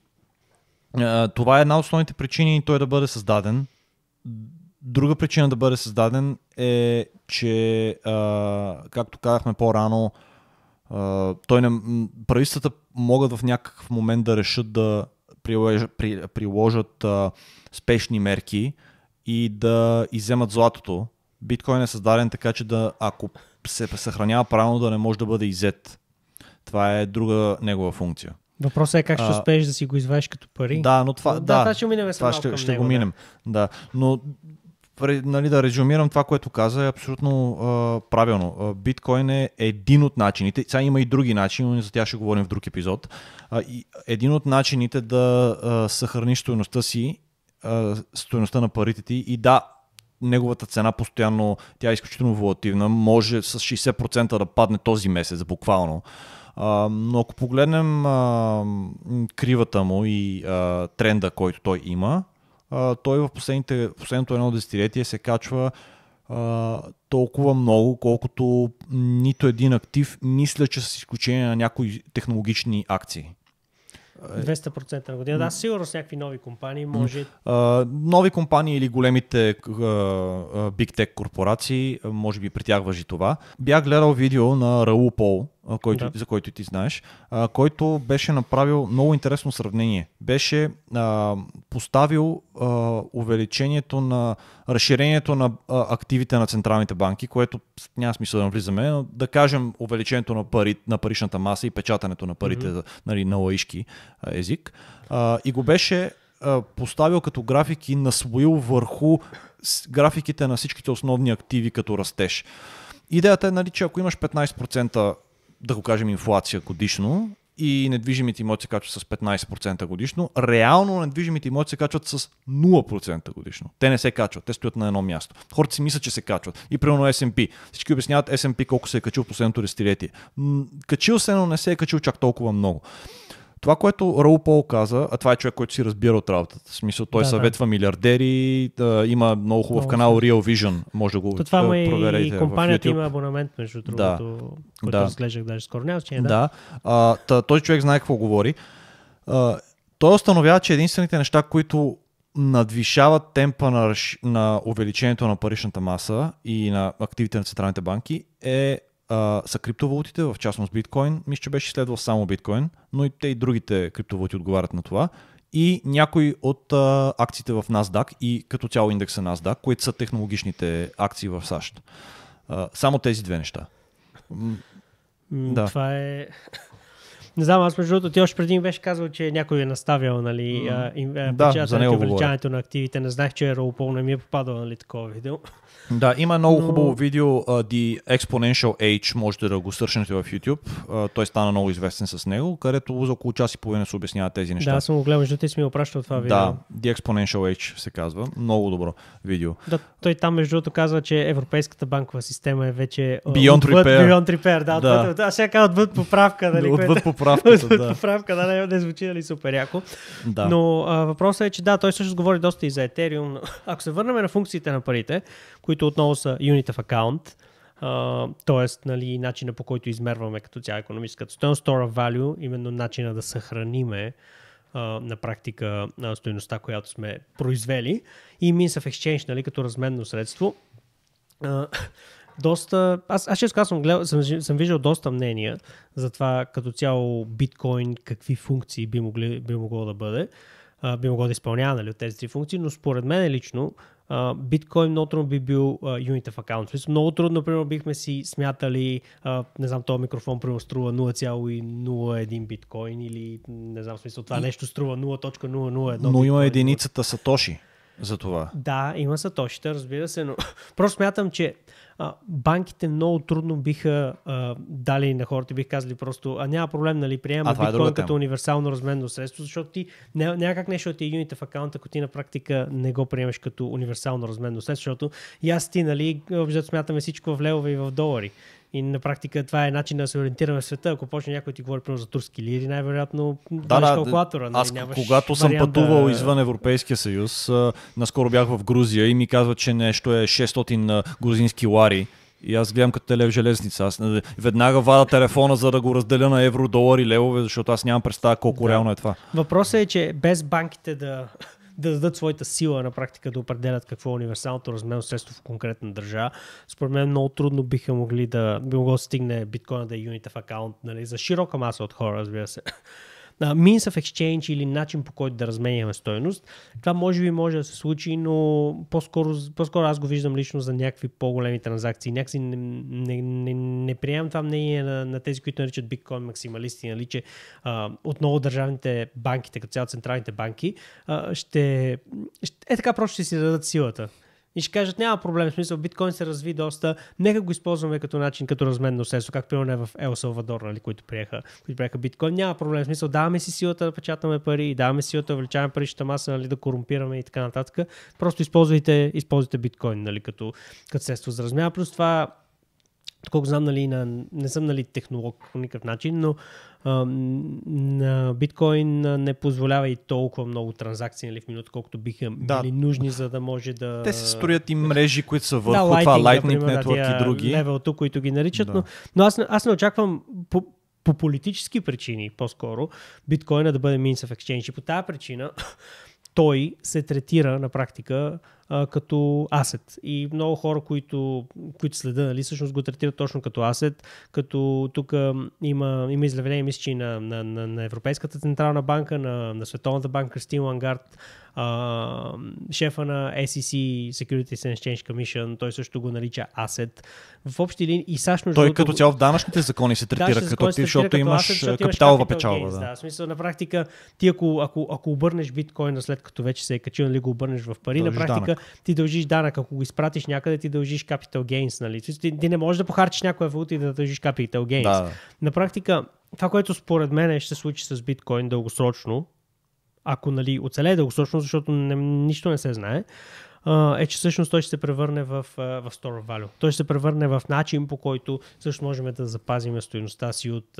а, това е една от основните причини той да бъде създаден. Друга причина да бъде създаден е, че, а, както казахме по-рано, Uh, той не, правителствата могат в някакъв момент да решат да приложат, при, приложат а, спешни мерки и да иземат златото. Биткоин е създаден така, че да, ако се съхранява правилно, да не може да бъде изет. Това е друга негова функция. Въпросът е как ще успееш а, да си го извадиш като пари. Да, но това, да, да, това ще, минем това ще, ще него, го минем. Да. да. Но нали, да резюмирам това, което каза, е абсолютно а, правилно. Биткоин е един от начините, сега има и други начини, но за тях ще говорим в друг епизод. А, и един от начините да а, съхраниш стоеността си, а, стоеността на парите ти и да, неговата цена постоянно, тя е изключително волативна, може с 60% да падне този месец, буквално. А, но ако погледнем а, кривата му и а, тренда, който той има, той в последните, последното едно десетилетие се качва а, толкова много, колкото нито един актив, мисля, че с изключение на някои технологични акции. 200% на година. Да, сигурно с някакви нови компании може. А, нови компании или големите бигтек корпорации, може би притягваш и това. Бях гледал видео на Раул Пол, който, да. за който ти знаеш, а, който беше направил много интересно сравнение. Беше а, поставил а, увеличението на разширението на а, активите на централните банки, което няма смисъл да навлизаме, но да кажем увеличението на, пари, на паричната маса и печатането на парите mm-hmm. нали, на лаишки език. А, и го беше поставил като график и наслоил върху графиките на всичките основни активи като растеж. Идеята е, нали, че ако имаш 15% да го кажем, инфлация годишно и недвижимите имоти се качват с 15% годишно, реално недвижимите имоти се качват с 0% годишно. Те не се качват, те стоят на едно място. Хората си мислят, че се качват. И примерно S&P. Всички обясняват S&P колко се е качил в последното десетилетие. Качил се, но не се е качил чак толкова много. Това, което Роу Пол каза, а това е човек, който си разбира от работата. В смисъл, той да, съветва да. милиардери, да, има много хубав много канал Real Vision, може да го То това му И компанията има абонамент, между другото, да. който да. разглеждах даже скоро. Няма да. да. А, та, този човек знае какво говори. А, той установява, че единствените неща, които надвишават темпа на, на увеличението на паричната маса и на активите на централните банки е а, са криптовалутите, в частност биткоин. Мисля, че беше следвал само биткоин, но и те и другите криптовалути отговарят на това. И някои от а, акциите в NASDAQ и като цяло индекса NASDAQ, които са технологичните акции в САЩ. А, само тези две неща. М- да. Това е... Не знам, аз между другото, ти още преди беше казал, че някой е наставял, нали, mm. а, им, да, за него увеличаването на активите. Не знаех, че е Роупол не ми е попадал, нали, такова видео. Да, има много но... хубаво видео uh, The Exponential Age, можете да го сършнете в YouTube. Uh, той стана много известен с него, където за около час и половина се обяснява тези неща. Да, аз съм го гледал, защото си ми е опращал това видео. Да, The Exponential Age се казва. Много добро видео. Да, той там между другото казва, че Европейската банкова система е вече Beyond отвъд, Repair. Beyond Repair, да. да. Отвъд, а сега казва отвъд поправка, нали? Отвъд поправката, отвъд поправка, да, не, не звучи нали супер яко. Да. Но uh, въпросът е, че да, той също говори доста и за Ethereum. Ако се върнем на функциите на парите, които които отново са Unit of Account, Uh, т.е. Нали, начина по който измерваме като цяло економическата стоеност, store of value, именно начина да съхраниме uh, на практика uh, стоеността, която сме произвели и means of exchange, нали, като разменно средство. доста, аз, аз често съм, глед, съм, съм виждал доста мнения за това като цяло биткоин какви функции би, могли, би могло да бъде, би могло да изпълнява нали, от тези три функции, но според мен лично биткоин много трудно би бил юнит в Есть, Много трудно, например, бихме си смятали, uh, не знам, този микрофон примерно струва 0,01 биткоин или не знам, смисъл, това и... нещо струва 0.001. Но има единицата Сатоши за това. Да, има Сатошите, разбира се, но просто смятам, че а, банките много трудно биха а, дали на хората, бих казали просто, а няма проблем, нали, приема е биткоин е като универсално разменно средство, защото ти няма, няма как нещо от ти е юнита в акаунта, ако ти на практика не го приемаш като универсално разменно средство, защото и аз ти, нали, обжето смятаме всичко в левове и в долари. И на практика това е начин да се ориентираме в света. Ако почне някой ти говори примерно за турски лири, най-вероятно да, да, калкулатора. Нали? Аз нямаш когато съм пътувал да... извън Европейския съюз, а, наскоро бях в Грузия и ми казват, че нещо е 600 грузински лари. И аз гледам като телев железница. Аз веднага вада телефона, за да го разделя на евро, долари, левове, защото аз нямам представа колко да. реално е това. Въпросът е, че без банките да да дадат своята сила на практика да определят какво е универсалното размерно средство в конкретна държава. Според мен много трудно биха могли да би могло да стигне биткоина да е Unity в нали, за широка маса от хора, разбира се means of exchange или начин по който да разменяме стойност, това може би може да се случи, но по-скоро, по-скоро аз го виждам лично за някакви по-големи транзакции. Някакси не, не, не, не приемам това мнение на, на тези, които наричат биткоин максималисти, нали, че а, отново държавните банки, като цяло централните банки, а, ще, ще... Е така просто ще си дадат силата и ще кажат, няма проблем, в смисъл, биткоин се разви доста, нека го използваме като начин, като разменно средство, както примерно е в Ел Салвадор, нали, които приеха, които приеха биткоин, няма проблем, в смисъл, даваме си силата да печатаме пари и даваме силата да увеличаваме паричната маса, нали, да корумпираме и така нататък, просто използвайте, използвайте биткоин, нали, като, като средство за размяна, плюс това колко знам, нали, на, не съм нали, технолог по никакъв начин, но а, на биткоин не позволява и толкова много транзакции нали, в минута, колкото биха да. били нужни, за да може да... Те се строят и мрежи, които са върху да, това Lightning например, Network да, и други. Левелто, които ги наричат, да. но, но аз, аз не очаквам по, по политически причини по-скоро биткоина да бъде means в exchange и по тази причина той се третира на практика а, като асет. И много хора, които, които следа, нали, всъщност го третират точно като асет, като тук има, има изявление, мисля, че на, на, на, на Европейската централна банка, на, на Световната банка, Кристин Лангард, а, шефа на SEC, Securities and Exchange Commission, той също го нарича асет. В общи линии и САЩ Той като цяло в данъчните закони се третира да, като, ти, защото, имаш капиталова печалба. Да. да, в смисъл на практика ти ако, ако, ако обърнеш биткоина след като вече се е качил, нали го обърнеш в пари, Дължиш на практика данък ти дължиш данък. Ако го изпратиш някъде, ти дължиш capital gains. Нали? Ти, ти не можеш да похарчиш някоя валута и да дължиш capital gains. Да. На практика, това, което според мен е, ще се случи с биткоин дългосрочно, ако нали, оцелее дългосрочно, защото не, нищо не се знае, е, че всъщност той ще се превърне в, в store value. Той ще се превърне в начин, по който всъщност можем да запазим стоеността си от,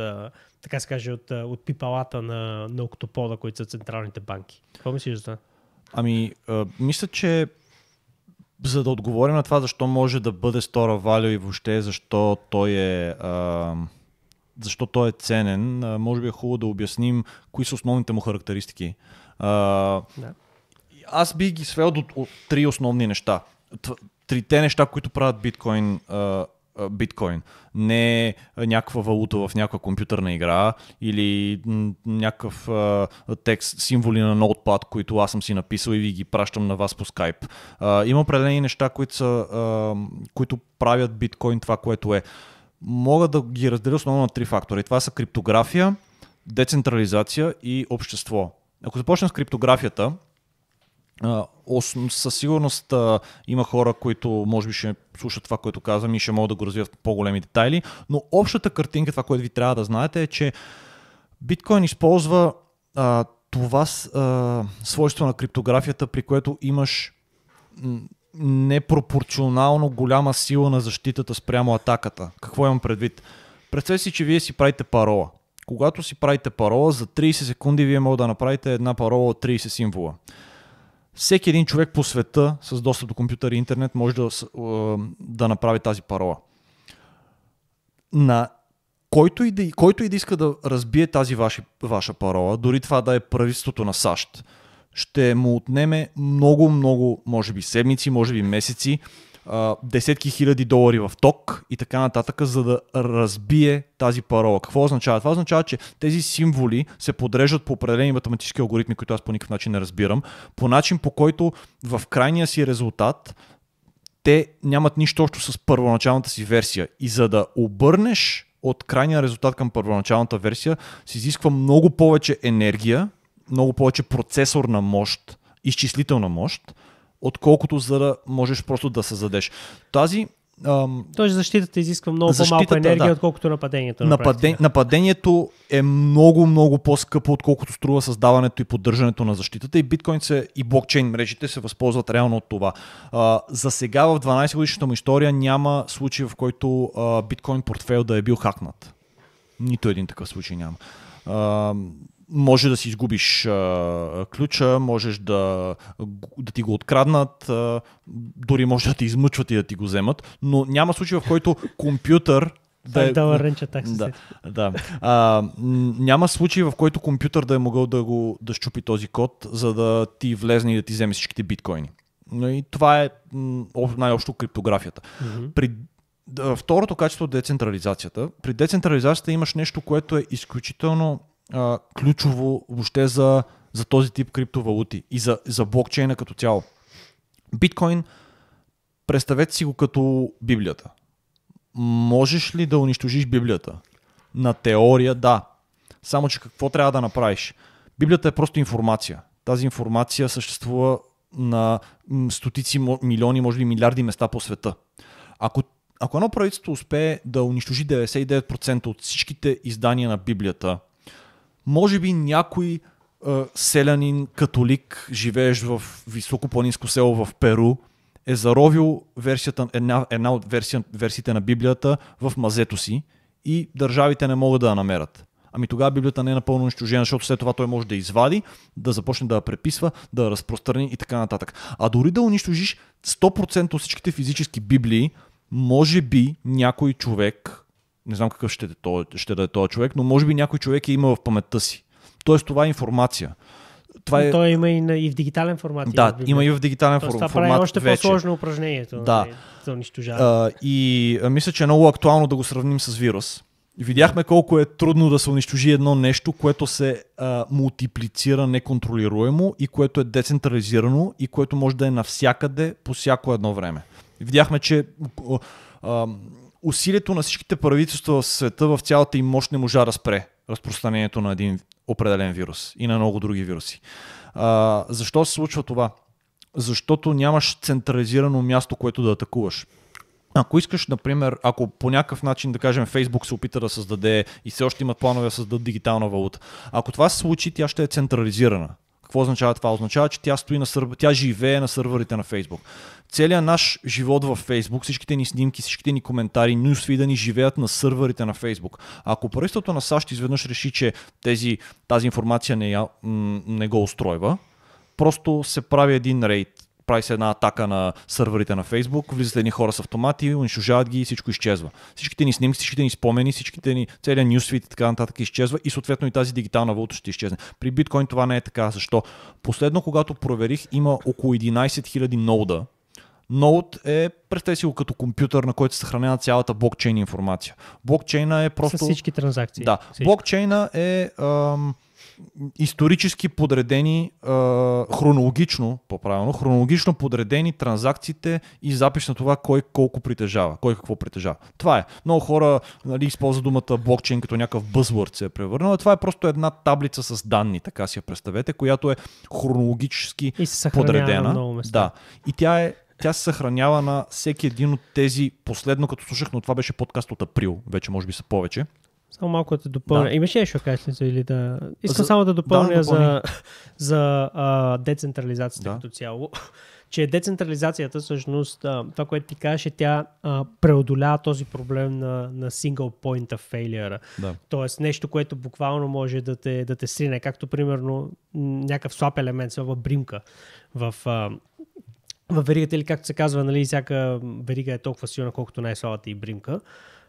така се каже, от, от пипалата на, на октопода, които са централните банки. Какво мислиш за това? Ами, мисля, че за да отговорим на това, защо може да бъде Стора валю и въобще защо той е, а, защо той е ценен, а, може би е хубаво да обясним кои са основните му характеристики. А, да. Аз би ги свел до, три основни неща. Трите неща, които правят биткоин а, биткоин, не някаква валута в някаква компютърна игра или някакъв текст, символи на ноутпад, които аз съм си написал и ви ги пращам на вас по скайп. има определени неща, които, са, които правят биткоин това, което е. Мога да ги разделя основно на три фактора. И това са криптография, децентрализация и общество. Ако започнем с криптографията, със сигурност има хора, които може би ще слушат това, което казвам и ще могат да го развиват в по-големи детайли, но общата картинка, това, което ви трябва да знаете е, че биткоин използва а, това а, свойство на криптографията, при което имаш непропорционално голяма сила на защитата спрямо атаката. Какво имам предвид? Представете си, че вие си правите парола. Когато си правите парола, за 30 секунди вие може да направите една парола от 30 символа всеки един човек по света с достъп до компютър и интернет може да, да направи тази парола. На който и да, който и да иска да разбие тази ваша, ваша парола, дори това да е правителството на САЩ, ще му отнеме много, много, може би седмици, може би месеци, а, десетки хиляди долари в ток и така нататък, за да разбие тази парола. Какво означава? Това означава, че тези символи се подреждат по определени математически алгоритми, които аз по никакъв начин не разбирам, по начин по който в крайния си резултат те нямат нищо общо с първоначалната си версия. И за да обърнеш от крайния резултат към първоначалната версия, се изисква много повече енергия, много повече процесорна мощ, изчислителна мощ, отколкото за да можеш просто да се задеш. Тази Ам... Тоест защитата изисква много по-малко енергия, да. отколкото нападението. Нападен... Нападението е много, много по-скъпо, отколкото струва създаването и поддържането на защитата и биткоин се, и блокчейн мрежите се възползват реално от това. А, за сега в 12 годишната му история няма случай, в който а, биткоин портфейл да е бил хакнат. Нито един такъв случай няма. А, може да си изгубиш а, ключа, можеш да, да ти го откраднат, а, дори може да ти измъчват и да ти го вземат, но няма случай, в който компютър да е... Дава Да, да. А, няма случай, в който компютър да е могъл да го да щупи този код, за да ти влезне и да ти вземе всичките биткоини. Но И това е най-общо криптографията. Mm-hmm. При второто качество е децентрализацията. При децентрализацията имаш нещо, което е изключително а, ключово въобще за, за този тип криптовалути и за, за блокчейна като цяло. Биткоин, представете си го като Библията. Можеш ли да унищожиш Библията? На теория да. Само, че какво трябва да направиш? Библията е просто информация. Тази информация съществува на стотици милиони, може би милиарди места по света. Ако, ако едно правителство успее да унищожи 99% от всичките издания на Библията – може би някой а, е, селянин, католик, живеещ в високопланинско село в Перу, е заровил версията, една, една от версия, версиите на Библията в мазето си и държавите не могат да я намерят. Ами тогава Библията не е напълно унищожена, защото след това той може да извади, да започне да я преписва, да я разпространи и така нататък. А дори да унищожиш 100% от всичките физически библии, може би някой човек не знам какъв ще, ще да е този човек, но може би някой човек е има в паметта си. Тоест това е информация. Това е... Той има и, на, и в дигитален формат. Да, и има и в дигитален Тоест, формат. Това прави още вече. по-сложно упражнението да. Нали, за унищожаване. и а, мисля, че е много актуално да го сравним с вирус. Видяхме колко е трудно да се унищожи едно нещо, което се а, мултиплицира неконтролируемо и което е децентрализирано и което може да е навсякъде по всяко едно време. Видяхме, че а, а, усилието на всичките правителства в света в цялата им мощ не можа да спре разпространението на един определен вирус и на много други вируси. А, защо се случва това? Защото нямаш централизирано място, което да атакуваш. Ако искаш, например, ако по някакъв начин, да кажем, Фейсбук се опита да създаде и все още имат планове да създадат дигитална валута, ако това се случи, тя ще е централизирана. Какво означава това? Означава, че тя, стои на сърб... тя живее на сървърите на Фейсбук. Целият наш живот във Фейсбук, всичките ни снимки, всичките ни коментари, нюсви да ни живеят на сървърите на Фейсбук. Ако правителството на САЩ изведнъж реши, че тези, тази информация не, я, не го устройва, просто се прави един рейд прави се една атака на сървърите на Facebook, влизат едни хора с автомати, унищожават ги и всичко изчезва. Всичките ни снимки, всичките ни спомени, всичките ни целият нюсвит и така нататък изчезва и съответно и тази дигитална валута ще изчезне. При биткоин това не е така. Защо? Последно, когато проверих, има около 11 000 ноуда, Ноут е, представи си го като компютър, на който се съхранява цялата блокчейн информация. Блокчейна е просто... С всички транзакции. Да. Всичко. Блокчейна е... Ам исторически подредени, а, хронологично, по-правилно, хронологично подредени транзакциите и запис на това кой колко притежава, кой какво притежава. Това е. Много хора нали, използват думата блокчейн като някакъв бъзворд се е превърнал. Това е просто една таблица с данни, така си я представете, която е хронологически и се подредена. На много места. Да. И тя е тя се съхранява на всеки един от тези, последно като слушах, но това беше подкаст от април, вече може би са повече. Само малко да те допълня. Да. Имаш ли нещо качество или да... Искам за... само да допълня да, за, за а, децентрализацията да. като цяло. Че децентрализацията, всъщност, това, което ти кажеш, е тя а, преодолява този проблем на, на single point of failure. Да. Тоест нещо, което буквално може да те, да те срине, както примерно някакъв слаб елемент, слаба бримка в... А, в веригата или както се казва, нали, всяка верига е толкова силна, колкото най-слабата и бримка.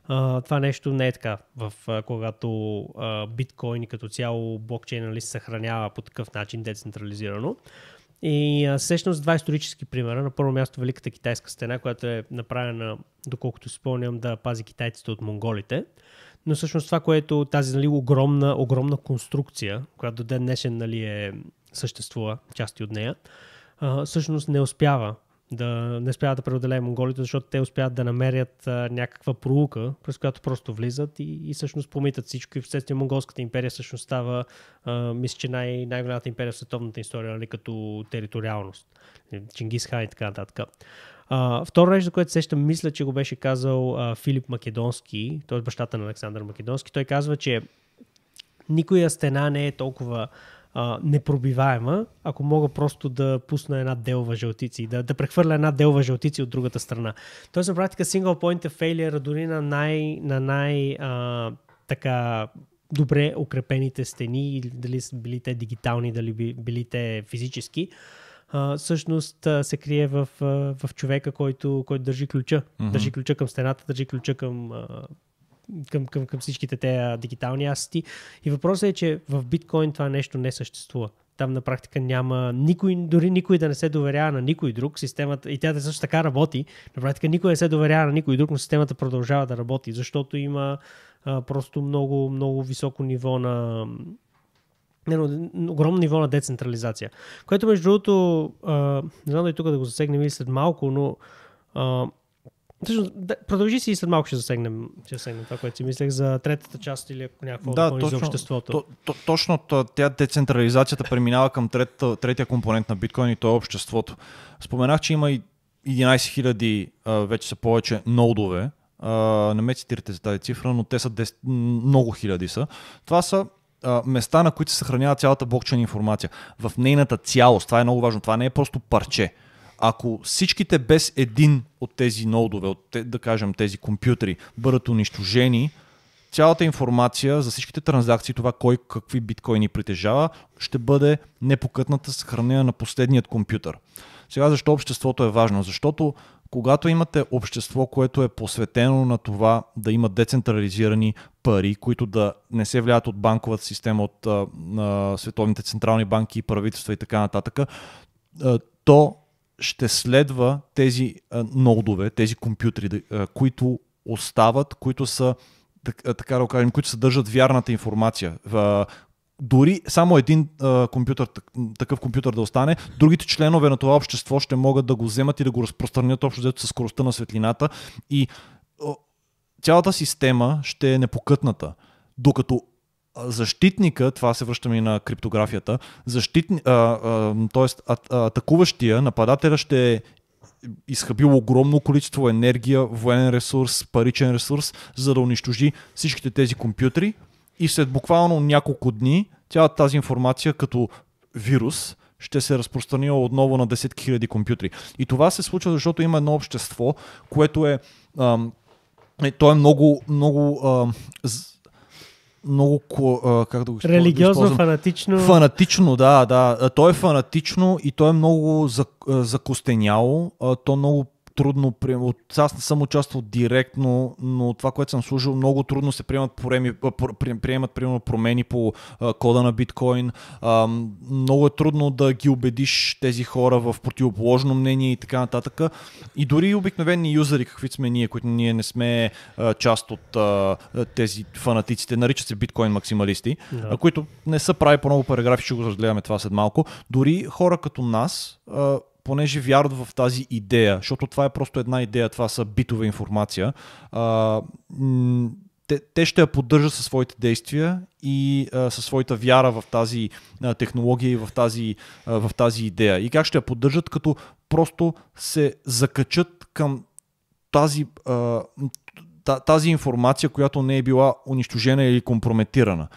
А, това нещо не е така, в, а, когато а, биткоин и като цяло блокчейн нали, се съхранява по такъв начин децентрализирано. И всъщност два исторически примера. На първо място Великата китайска стена, която е направена, доколкото спомням, да пази китайците от монголите. Но всъщност това, което тази нали, огромна, огромна конструкция, която до ден днешен нали, е, съществува, части от нея, а, всъщност не успява да не успяват да преодолеят монголите, защото те успяват да намерят а, някаква проука, през която просто влизат и, и всъщност помитат всичко и вследствие Монголската империя всъщност става, а, мисля, че най- най-голямата империя в световната история, нали, като териториалност. Нали, Чингисхан и така нататък. второ нещо, за което сещам, мисля, че го беше казал а, Филип Македонски, т.е. бащата на Александър Македонски. Той казва, че никоя стена не е толкова а, непробиваема, ако мога просто да пусна една делва жълтици, да, да прехвърля една делва жълтици от другата страна. Тоест на практика single point failure дори на най, на най а, така добре укрепените стени, дали са били те дигитални, дали били те физически, а, всъщност а, се крие в, в човека, който, който държи ключа. Mm-hmm. Държи ключа към стената, държи ключа към а, към, към, към всичките те дигитални асети. И въпросът е, че в биткоин това нещо не съществува. Там на практика няма никой, дори никой да не се доверява на никой друг. Системата, и тя да също така работи. На практика никой не се доверява на никой друг, но системата продължава да работи, защото има а, просто много, много високо ниво на, но, огромно ниво на децентрализация. Което, между другото, а, не знам дали тук да го засегнем и след малко, но а, Всъщност, да, продължи си и след малко ще засегнем, ще засегнем това, което си мислех за третата част или ако някакво да, точно, за обществото. То, то, точно тя децентрализацията преминава към третата, третия компонент на биткоин и то е обществото. Споменах, че има и 11 000, вече са повече нодове. Не ме цитирате за тази цифра, но те са 10, много хиляди са. Това са места, на които се съхранява цялата блокчейн информация. В нейната цялост. Това е много важно. Това не е просто парче. Ако всичките без един от тези нодове, от, да кажем тези компютри, бъдат унищожени, цялата информация за всичките транзакции, това кой какви биткоини притежава, ще бъде непокътната съхранена на последният компютър. Сега защо обществото е важно? Защото когато имате общество, което е посветено на това да има децентрализирани пари, които да не се влияят от банковата система, от а, световните централни банки и правителства и така нататък, а, то ще следва тези а, нодове, тези компютри, а, които остават, които са така да кажем, които съдържат вярната информация. А, дори само един а, компютър, такъв компютър да остане, другите членове на това общество ще могат да го вземат и да го разпространят общо взето със скоростта на светлината и цялата система ще е непокътната. Докато защитника, това се връщаме и на криптографията, защитни, а, а, тоест, а, атакуващия, нападателя ще е изхъбил огромно количество енергия, военен ресурс, паричен ресурс, за да унищожи всичките тези компютри и след буквално няколко дни цялата тази информация като вирус ще се разпространи отново на 10 хиляди компютри. И това се случва, защото има едно общество, което е... а, е, то е много, много а, много, как да го използвам? Религиозно, фанатично. Фанатично, да, да. То е фанатично и то е много закостеняло. То много трудно, от, аз не съм участвал директно, но това, което съм служил, много трудно се приемат, пореми, приемат примерно, промени по кода на биткоин. Много е трудно да ги убедиш тези хора в противоположно мнение и така нататък. И дори обикновени юзери, каквито сме ние, които ние не сме част от тези фанатиците, наричат се биткоин максималисти, да. които не са прави по много параграфи, ще го разгледаме това след малко. Дори хора като нас понеже вярват в тази идея, защото това е просто една идея, това са битова информация, а, те, те ще я поддържат със своите действия и а, със своята вяра в тази а, технология и в тази, а, в тази идея. И как ще я поддържат, като просто се закачат към тази, а, тази информация, която не е била унищожена или компрометирана.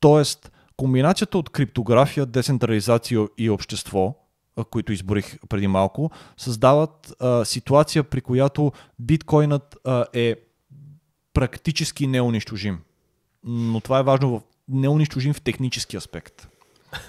Тоест, комбинацията от криптография, децентрализация и общество които изборих преди малко, създават а, ситуация, при която биткоинът а, е практически неунищожим. Но това е важно в неунищожим в технически аспект.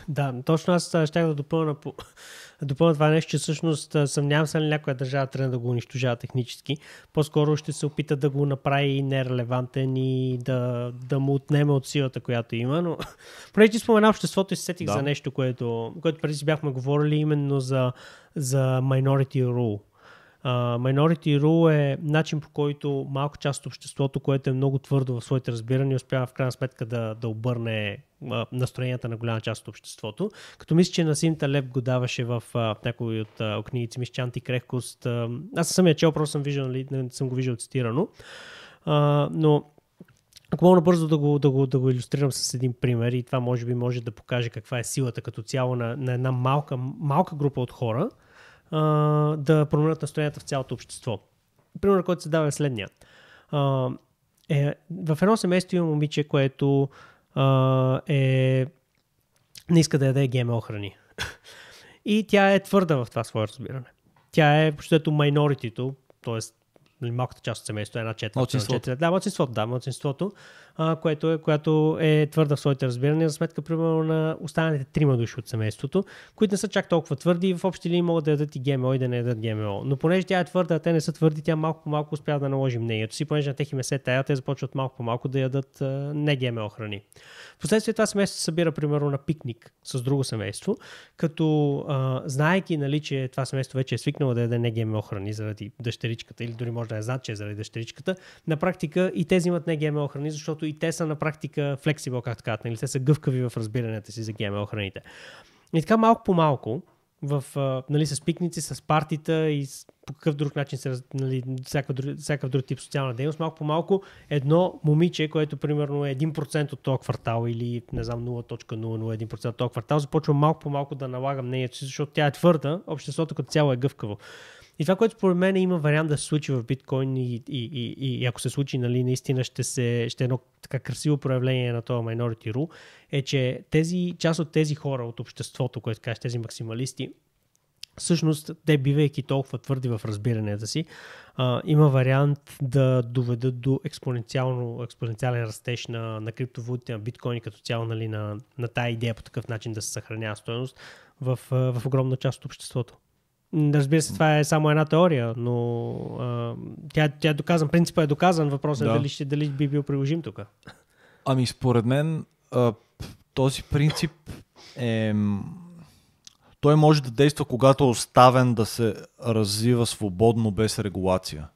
Да, точно аз щях да допълна, по... допълна това нещо, че всъщност съмнявам се на нали, някоя държава трябва да го унищожава технически. По-скоро ще се опита да го направи нерелевантен и да, да му отнеме от силата, която има. Но преди ти спомена обществото и се сетих да. за нещо, което, което преди си бяхме говорили именно за, за Minority Rule Uh, Minority Rule е начин по който малко част от обществото, което е много твърдо в своите разбирания, успява в крайна сметка да, да обърне uh, настроенията на голяма част от обществото. Като мисля, че Насим Талеб го даваше в uh, някои от uh, книгите, мисля, че Антикрехкост. Uh, аз съм я чел, просто съм, виждал, нали, не, съм го виждал цитирано. Uh, но ако мога бързо да го, да, го, да го иллюстрирам с един пример и това може би може да покаже каква е силата като цяло на, на една малка, малка група от хора, uh, да променят настроенията в цялото общество. Пример, който се дава е следния. А, е, в едно семейство има момиче, което а, е, не иска да яде ГМО храни. И тя е твърда в това свое разбиране. Тя е, защото е майноритито, т.е нали, малката част от семейството, е една четвърта. Младсинството. Да, младсинството, да, младсинството, което е, която е твърда в своите разбирания, за сметка, примерно, на останалите трима души от семейството, които не са чак толкова твърди и в общи линии могат да ядат и ГМО и да не ядат ГМО. Но понеже тя е твърда, а те не са твърди, тя малко по малко успява да наложи мнението си, понеже на техи месе тая, те започват малко по малко да ядат а, не ГМО храни. Впоследствие това семейство се събира, примерно, на пикник с друго семейство, като а, знаеки, нали, че това семейство вече е свикнало да яде не ГМО храни заради дъщеричката или дори може не знаят, че е заради дъщеричката, на практика и тези имат не ГМО храни, защото и те са на практика флексибъл, както казват, нали? те са гъвкави в разбиранията си за ГМО храните. И така малко по малко, в, нали, с пикници, с партита и с, по какъв друг начин се, нали, всякакъв, друг, всякакъв друг тип социална дейност, малко по малко едно момиче, което примерно е 1% от този квартал или не знам 0.001% от този квартал, започва малко по малко да налага мнението си, защото тя е твърда, обществото като цяло е гъвкаво. И това, което според мен има вариант да се случи в биткоин и, и, и, и ако се случи, нали, наистина ще, се, ще е едно така красиво проявление на това Minority Rule, е, че тези, част от тези хора от обществото, което казваш, тези максималисти, всъщност те бивайки толкова твърди в разбиранията си, а, има вариант да доведат до експоненциално, експоненциален растеж на, на криптовалутите, на биткоини като цяло, нали, на, на тая идея по такъв начин да се съхранява стоеност в, в огромна част от обществото. Разбира се, това е само една теория, но а, тя, тя е доказан, принципът е доказан, въпросът е да. е дали, ще, дали би бил приложим тук. Ами според мен а, този принцип е... Той може да действа, когато е оставен да се развива свободно без регулация.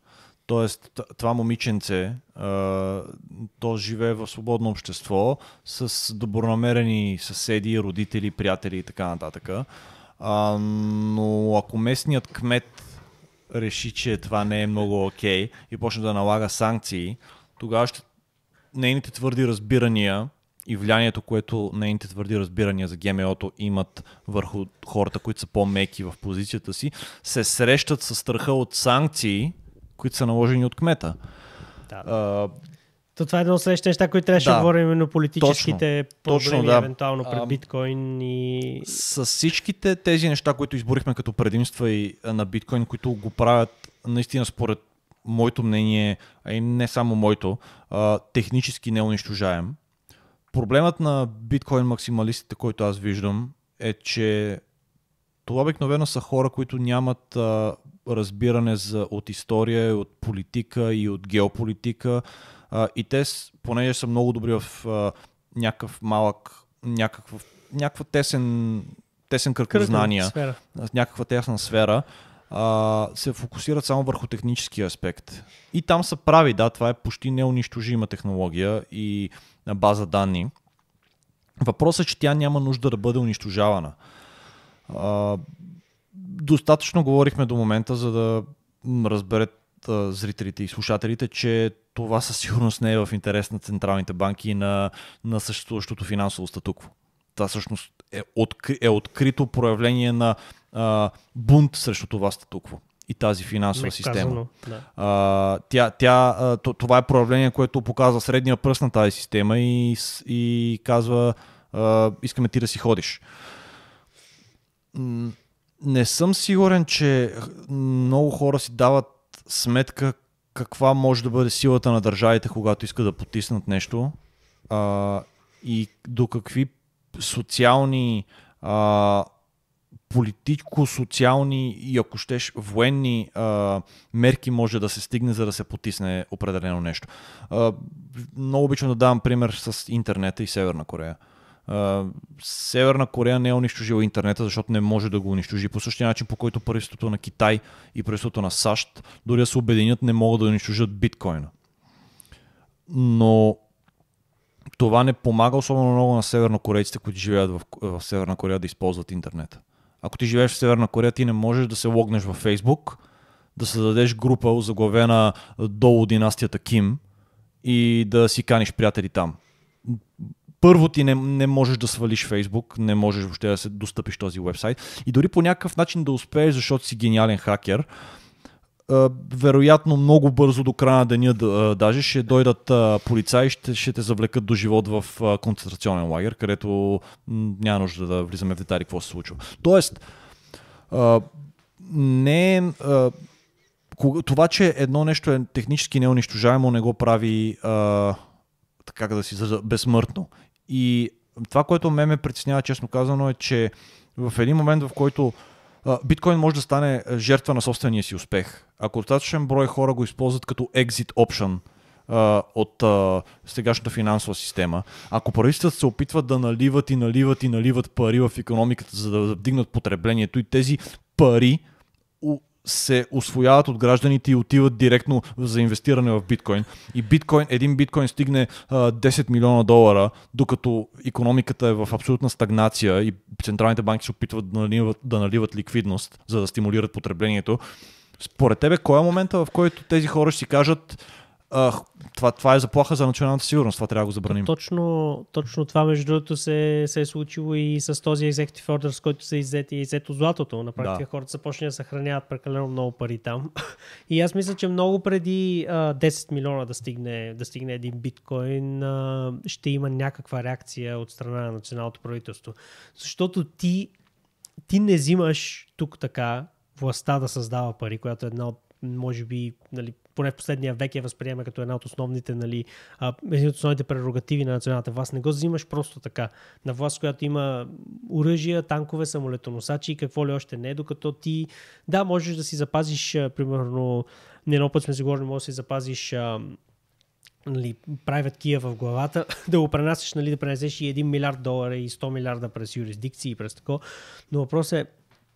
Тоест, това момиченце, то живее в свободно общество с добронамерени съседи, родители, приятели и така нататък. А, но ако местният кмет реши, че това не е много окей okay, и почне да налага санкции, тогава ще нейните твърди разбирания и влиянието, което нейните твърди разбирания за ГМО-то имат върху хората, които са по-меки в позицията си, се срещат с страха от санкции, които са наложени от кмета. Да. А, то това е едно от следващите неща, които трябваше да, да говорим именно политическите точно, проблеми, точно, да. евентуално пред а, биткоин и... С всичките тези неща, които изборихме като предимства и, на биткоин, които го правят наистина според моето мнение, а и не само моето, а, технически неунищожаем. Проблемът на биткоин максималистите, който аз виждам, е, че това обикновено са хора, които нямат а, разбиране за, от история, от политика и от геополитика а, и те, понеже са много добри в а, някакъв малък, някаква, някаква тесен, тесен кръг на знания, сфера. някаква тесна сфера, а, се фокусират само върху техническия аспект. И там са прави, да, това е почти неунищожима технология и база данни. Въпросът е, че тя няма нужда да бъде унищожавана. А, достатъчно говорихме до момента, за да разберете зрителите и слушателите, че това със сигурност не е в интерес на централните банки и на, на съществуващото финансово статукво. Това всъщност е, откри, е открито проявление на а, бунт срещу това статукво и тази финансова Мех система. Казано, да. а, тя, тя, а, това е проявление, което показва средния пръст на тази система и, и казва а, искаме ти да си ходиш. Не съм сигурен, че много хора си дават сметка каква може да бъде силата на държавите, когато искат да потиснат нещо а, и до какви социални, а, политико-социални и ако щеш военни а, мерки може да се стигне, за да се потисне определено нещо. А, много обичам да давам пример с интернета и Северна Корея. Северна Корея не е унищожила интернета, защото не може да го унищожи. По същия начин, по който правителството на Китай и правителството на САЩ, дори да се обединят, не могат да унищожат биткоина. Но това не помага особено много на севернокорейците, които живеят в, в Северна Корея да използват интернета. Ако ти живееш в Северна Корея, ти не можеш да се логнеш във Фейсбук, да създадеш група заглавена долу династията Ким и да си каниш приятели там първо ти не, не можеш да свалиш Фейсбук, не можеш въобще да се достъпиш този вебсайт и дори по някакъв начин да успееш, защото си гениален хакер, вероятно много бързо до края на деня даже ще дойдат полицаи, ще, ще те завлекат до живот в концентрационен лагер, където няма нужда да влизаме в детали какво се случва. Тоест, не това, че едно нещо е технически неунищожаемо, не го прави а, така да си безсмъртно. И това, което ме ме притеснява, честно казано, е, че в един момент, в който биткоин може да стане жертва на собствения си успех. Ако достатъчен брой хора го използват като exit option, от а, сегашната финансова система. Ако правителствата се опитват да наливат и наливат и наливат пари в економиката, за да вдигнат потреблението и тези пари се освояват от гражданите и отиват директно за инвестиране в биткоин. И биткоин, един биткоин стигне а, 10 милиона долара, докато економиката е в абсолютна стагнация и централните банки се опитват да наливат, да наливат ликвидност, за да стимулират потреблението. Според тебе, кой е момента, в който тези хора ще си кажат а, това, това е заплаха за националната сигурност, това трябва да го забраним. Точно, точно това, между другото, се, се е случило и с този executive order, с който се е и иззето златото. На практика да. хората са да съхраняват прекалено много пари там. и аз мисля, че много преди а, 10 милиона да стигне, да стигне един биткоин, а, ще има някаква реакция от страна на националното правителство. Защото ти, ти не взимаш тук така властта да създава пари, която е една от, може би, нали, поне в последния век я възприема като една от основните, нали, един от основните прерогативи на националната власт. Не го взимаш просто така. На власт, която има оръжия, танкове, самолетоносачи и какво ли още не, докато ти, да, можеш да си запазиш, примерно, не едно път сме си говорили, можеш да си запазиш а, нали, правят кия в главата, да го пренасеш, нали, да пренесеш и 1 милиард долара и 100 милиарда през юрисдикции и през такова. Но въпросът е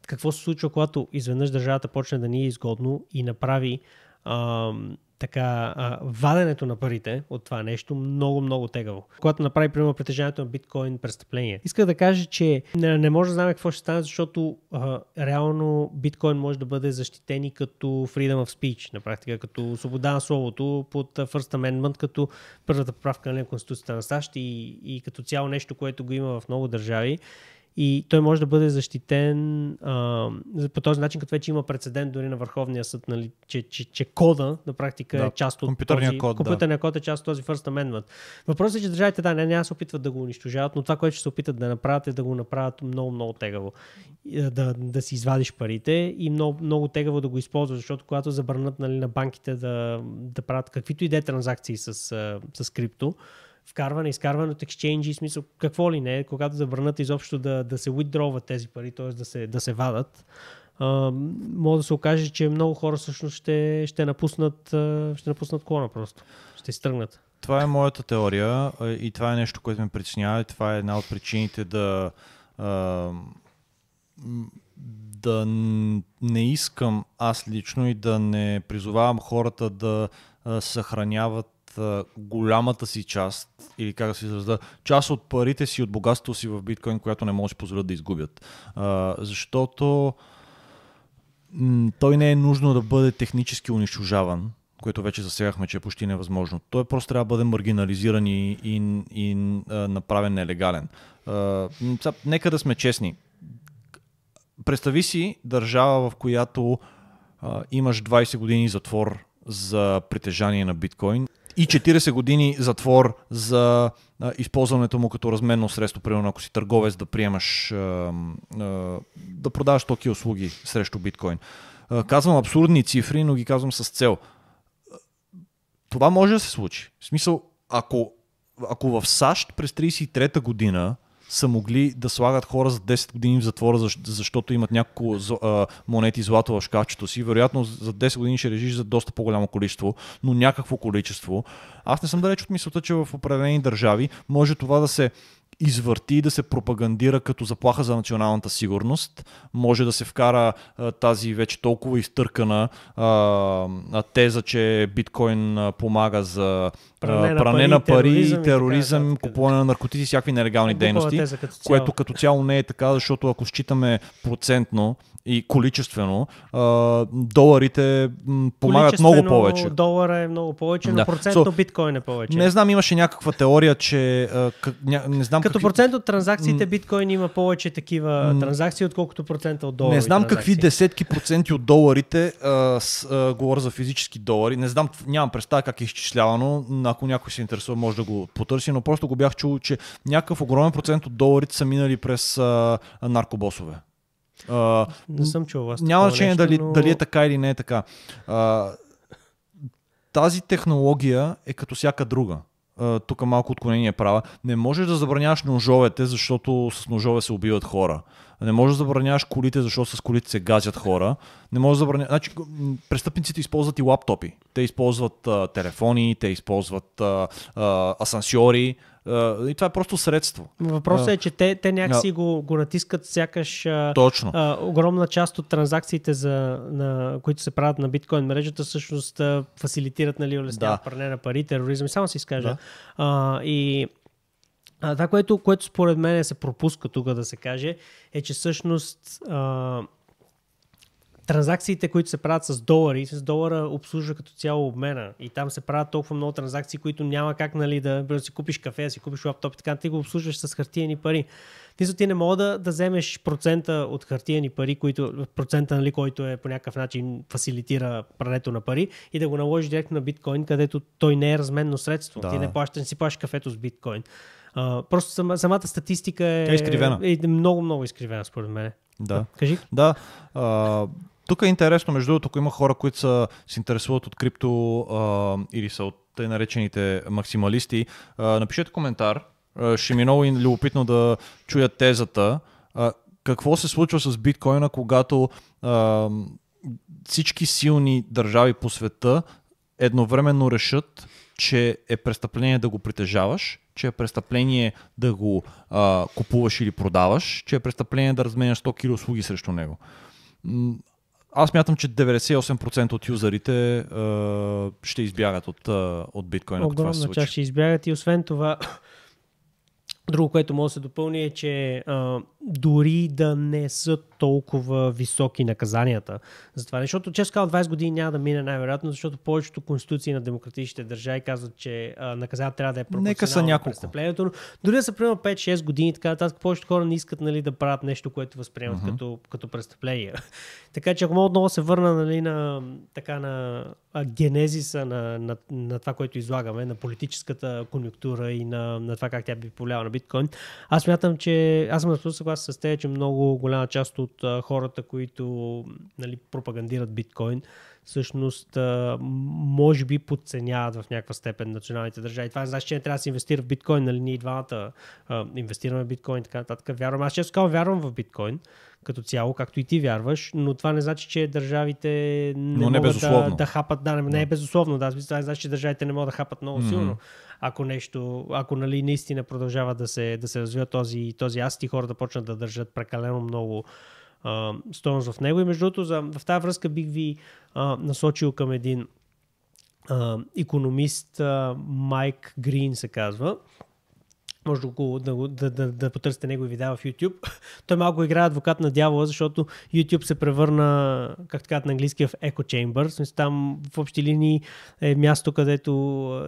какво се случва, когато изведнъж държавата почне да ни е изгодно и направи а, така, а, ваденето на парите от това нещо много, много тегаво. Когато направи, примерно, притежанието на биткоин престъпление. Иска да кажа, че не, не може да знаме какво ще стане, защото а, реално биткоин може да бъде защитен и като freedom of speech, на практика, като свобода на словото под First Amendment, като първата правка на Конституцията на САЩ и, и като цяло нещо, което го има в много държави и той може да бъде защитен а, по този начин, като вече има прецедент дори на Върховния съд, нали, че, че, че кода на практика да, е част от компютърния този, код. Компютърния да. код е част от този First Amendment. Въпросът е, че държавите да, не, не се опитват да го унищожават, но това, което ще се опитат да направят е да го направят много, много тегаво. Да, да си извадиш парите и много, много тегаво да го използваш, защото когато забранат нали, на банките да, да правят каквито и да е транзакции с, с крипто, вкарване, изкарване от ексченджи, смисъл какво ли не, когато върнат изобщо да, да се withdrawват тези пари, т.е. да се, да се вадат, а, може да се окаже, че много хора всъщност ще, ще, напуснат, ще напуснат клона просто, ще изтръгнат. Това е моята теория и това е нещо, което ме притеснява и това е една от причините да да не искам аз лично и да не призовавам хората да съхраняват голямата си част, или как да се изразда, част от парите си, от богатството си в биткоин, която не може да позволят да изгубят. А, защото м- той не е нужно да бъде технически унищожаван, което вече засегахме, че е почти невъзможно. Той просто трябва да бъде маргинализиран и, и, и а, направен нелегален. А, са, нека да сме честни. Представи си държава, в която а, имаш 20 години затвор за притежание на биткоин и 40 години затвор за а, използването му като разменно средство, примерно ако си търговец да приемаш, а, а, да продаваш токи услуги срещу биткоин. А, казвам абсурдни цифри, но ги казвам с цел. Това може да се случи. В смисъл, ако, ако в САЩ през 33-та година са могли да слагат хора за 10 години в затвора, защото имат няколко монети злато в шкафчето си. Вероятно за 10 години ще режиш за доста по-голямо количество, но някакво количество. Аз не съм далеч от мисълта, че в определени държави може това да се извърти и да се пропагандира като заплаха за националната сигурност. Може да се вкара тази вече толкова изтъркана а, теза, че биткоин помага за пране, пране на пари, тероризъм, тероризъм купуване на наркотици, всякакви нелегални е, дейности, теза като което като цяло не е така, защото ако считаме процентно и количествено, а, доларите м, помагат много повече. Долара е много повече, да. но процентно so, биткоин е повече. Не знам, имаше някаква теория, че... А, къ, ня, не знам Като какви... процент от транзакциите биткоин има повече такива транзакции, отколкото процента от доларите. Не знам транзакции. какви десетки проценти от доларите, а, с, а, говоря за физически долари, не знам, нямам представа как е изчислявано, ако някой се интересува може да го потърси, но просто го бях чул, че някакъв огромен процент от доларите са минали през а, наркобосове не съм чувал вас. Няма значение дали, но... дали е така или не е така. А, тази технология е като всяка друга. тук малко отклонение е права. Не можеш да забраняваш ножовете, защото с ножове се убиват хора. Не можеш да забраняваш колите, защото с колите се газят хора. Не можеш да забраняваш. Значи, престъпниците използват и лаптопи. Те използват а, телефони, те използват а, а, асансьори и това е просто средство. Въпросът е, че те, те някакси а, го, го натискат сякаш точно. А, огромна част от транзакциите, за, на, които се правят на биткоин мрежата, всъщност а, фасилитират нали, улесняват да. пране на пари, тероризъм и само си изкажа. Да. и а, това, което, което според мен се пропуска тук да се каже, е, че всъщност а, транзакциите, които се правят с долари, с долара обслужва като цяло обмена. И там се правят толкова много транзакции, които няма как нали, да, да си купиш кафе, да си купиш лаптоп и така, ти го обслужваш с хартиени пари. Ти, ти не мога да, да вземеш процента от хартиени пари, които, процента, нали, който е по някакъв начин фасилитира прането на пари и да го наложиш директно на биткоин, където той не е разменно средство. Да. Ти не, плащаш, не си плащаш кафето с биткоин. А, просто сама, самата статистика е, Тя е, изкривена. е много, много изкривена, според мен. Да. Кажи. Да. А, тук е интересно, между другото, ако има хора, които са, се интересуват от крипто а, или са от тъй наречените максималисти, а, напишете коментар. А, ще ми е много любопитно да чуя тезата. А, какво се случва с биткоина, когато а, всички силни държави по света едновременно решат, че е престъпление да го притежаваш, че е престъпление да го а, купуваш или продаваш, че е престъпление да разменяш 100 кг услуги срещу него аз мятам, че 98% от юзерите а, ще избягат от, а, от биткоин. Огромна това част ще избягат и освен това, друго, което може да се допълни е, че дори да не са толкова високи наказанията за това. Защото, често казвам, 20 години няма да мине най-вероятно, защото повечето конституции на демократичните държави казват, че наказанието трябва да е пропорционално на престъплението. Но дори да са примерно 5-6 години, така нататък, повечето хора не искат нали, да правят нещо, което възприемат uh-huh. като, като престъпление. така че, ако мога отново се върна нали, на, така, на генезиса на, на, на, това, което излагаме, на политическата конюнктура и на, на това как тя би повлияла на биткоин, аз мятам, че аз съм абсолютно съгласен с те, че много голяма част от а, хората, които нали, пропагандират биткоин, всъщност а, може би подценяват в някаква степен националните държави. Това не значи, че не трябва да се инвестира в биткоин, нали ние двамата а, инвестираме в биткоин и така нататък. Вярвам, аз често казвам, вярвам в биткоин като цяло, както и ти вярваш, но това не значи, че държавите не, но не могат да, да хапат, да, не, не е безусловно, да, това не значи, че държавите не могат да хапат много mm-hmm. силно ако нещо, ако нали, наистина продължава да се, да се развива този, този аст и хората почнат да държат прекалено много а, стоеност в него. И между другото, за, в тази връзка бих ви а, насочил към един а, економист, а, Майк Грин се казва, може да, го, да, да, да, да потърсите негови видеа в YouTube. Той малко играе адвокат на дявола, защото YouTube се превърна, как така на английски, в Echo Chamber. Смисъл, там в общи линии е място, където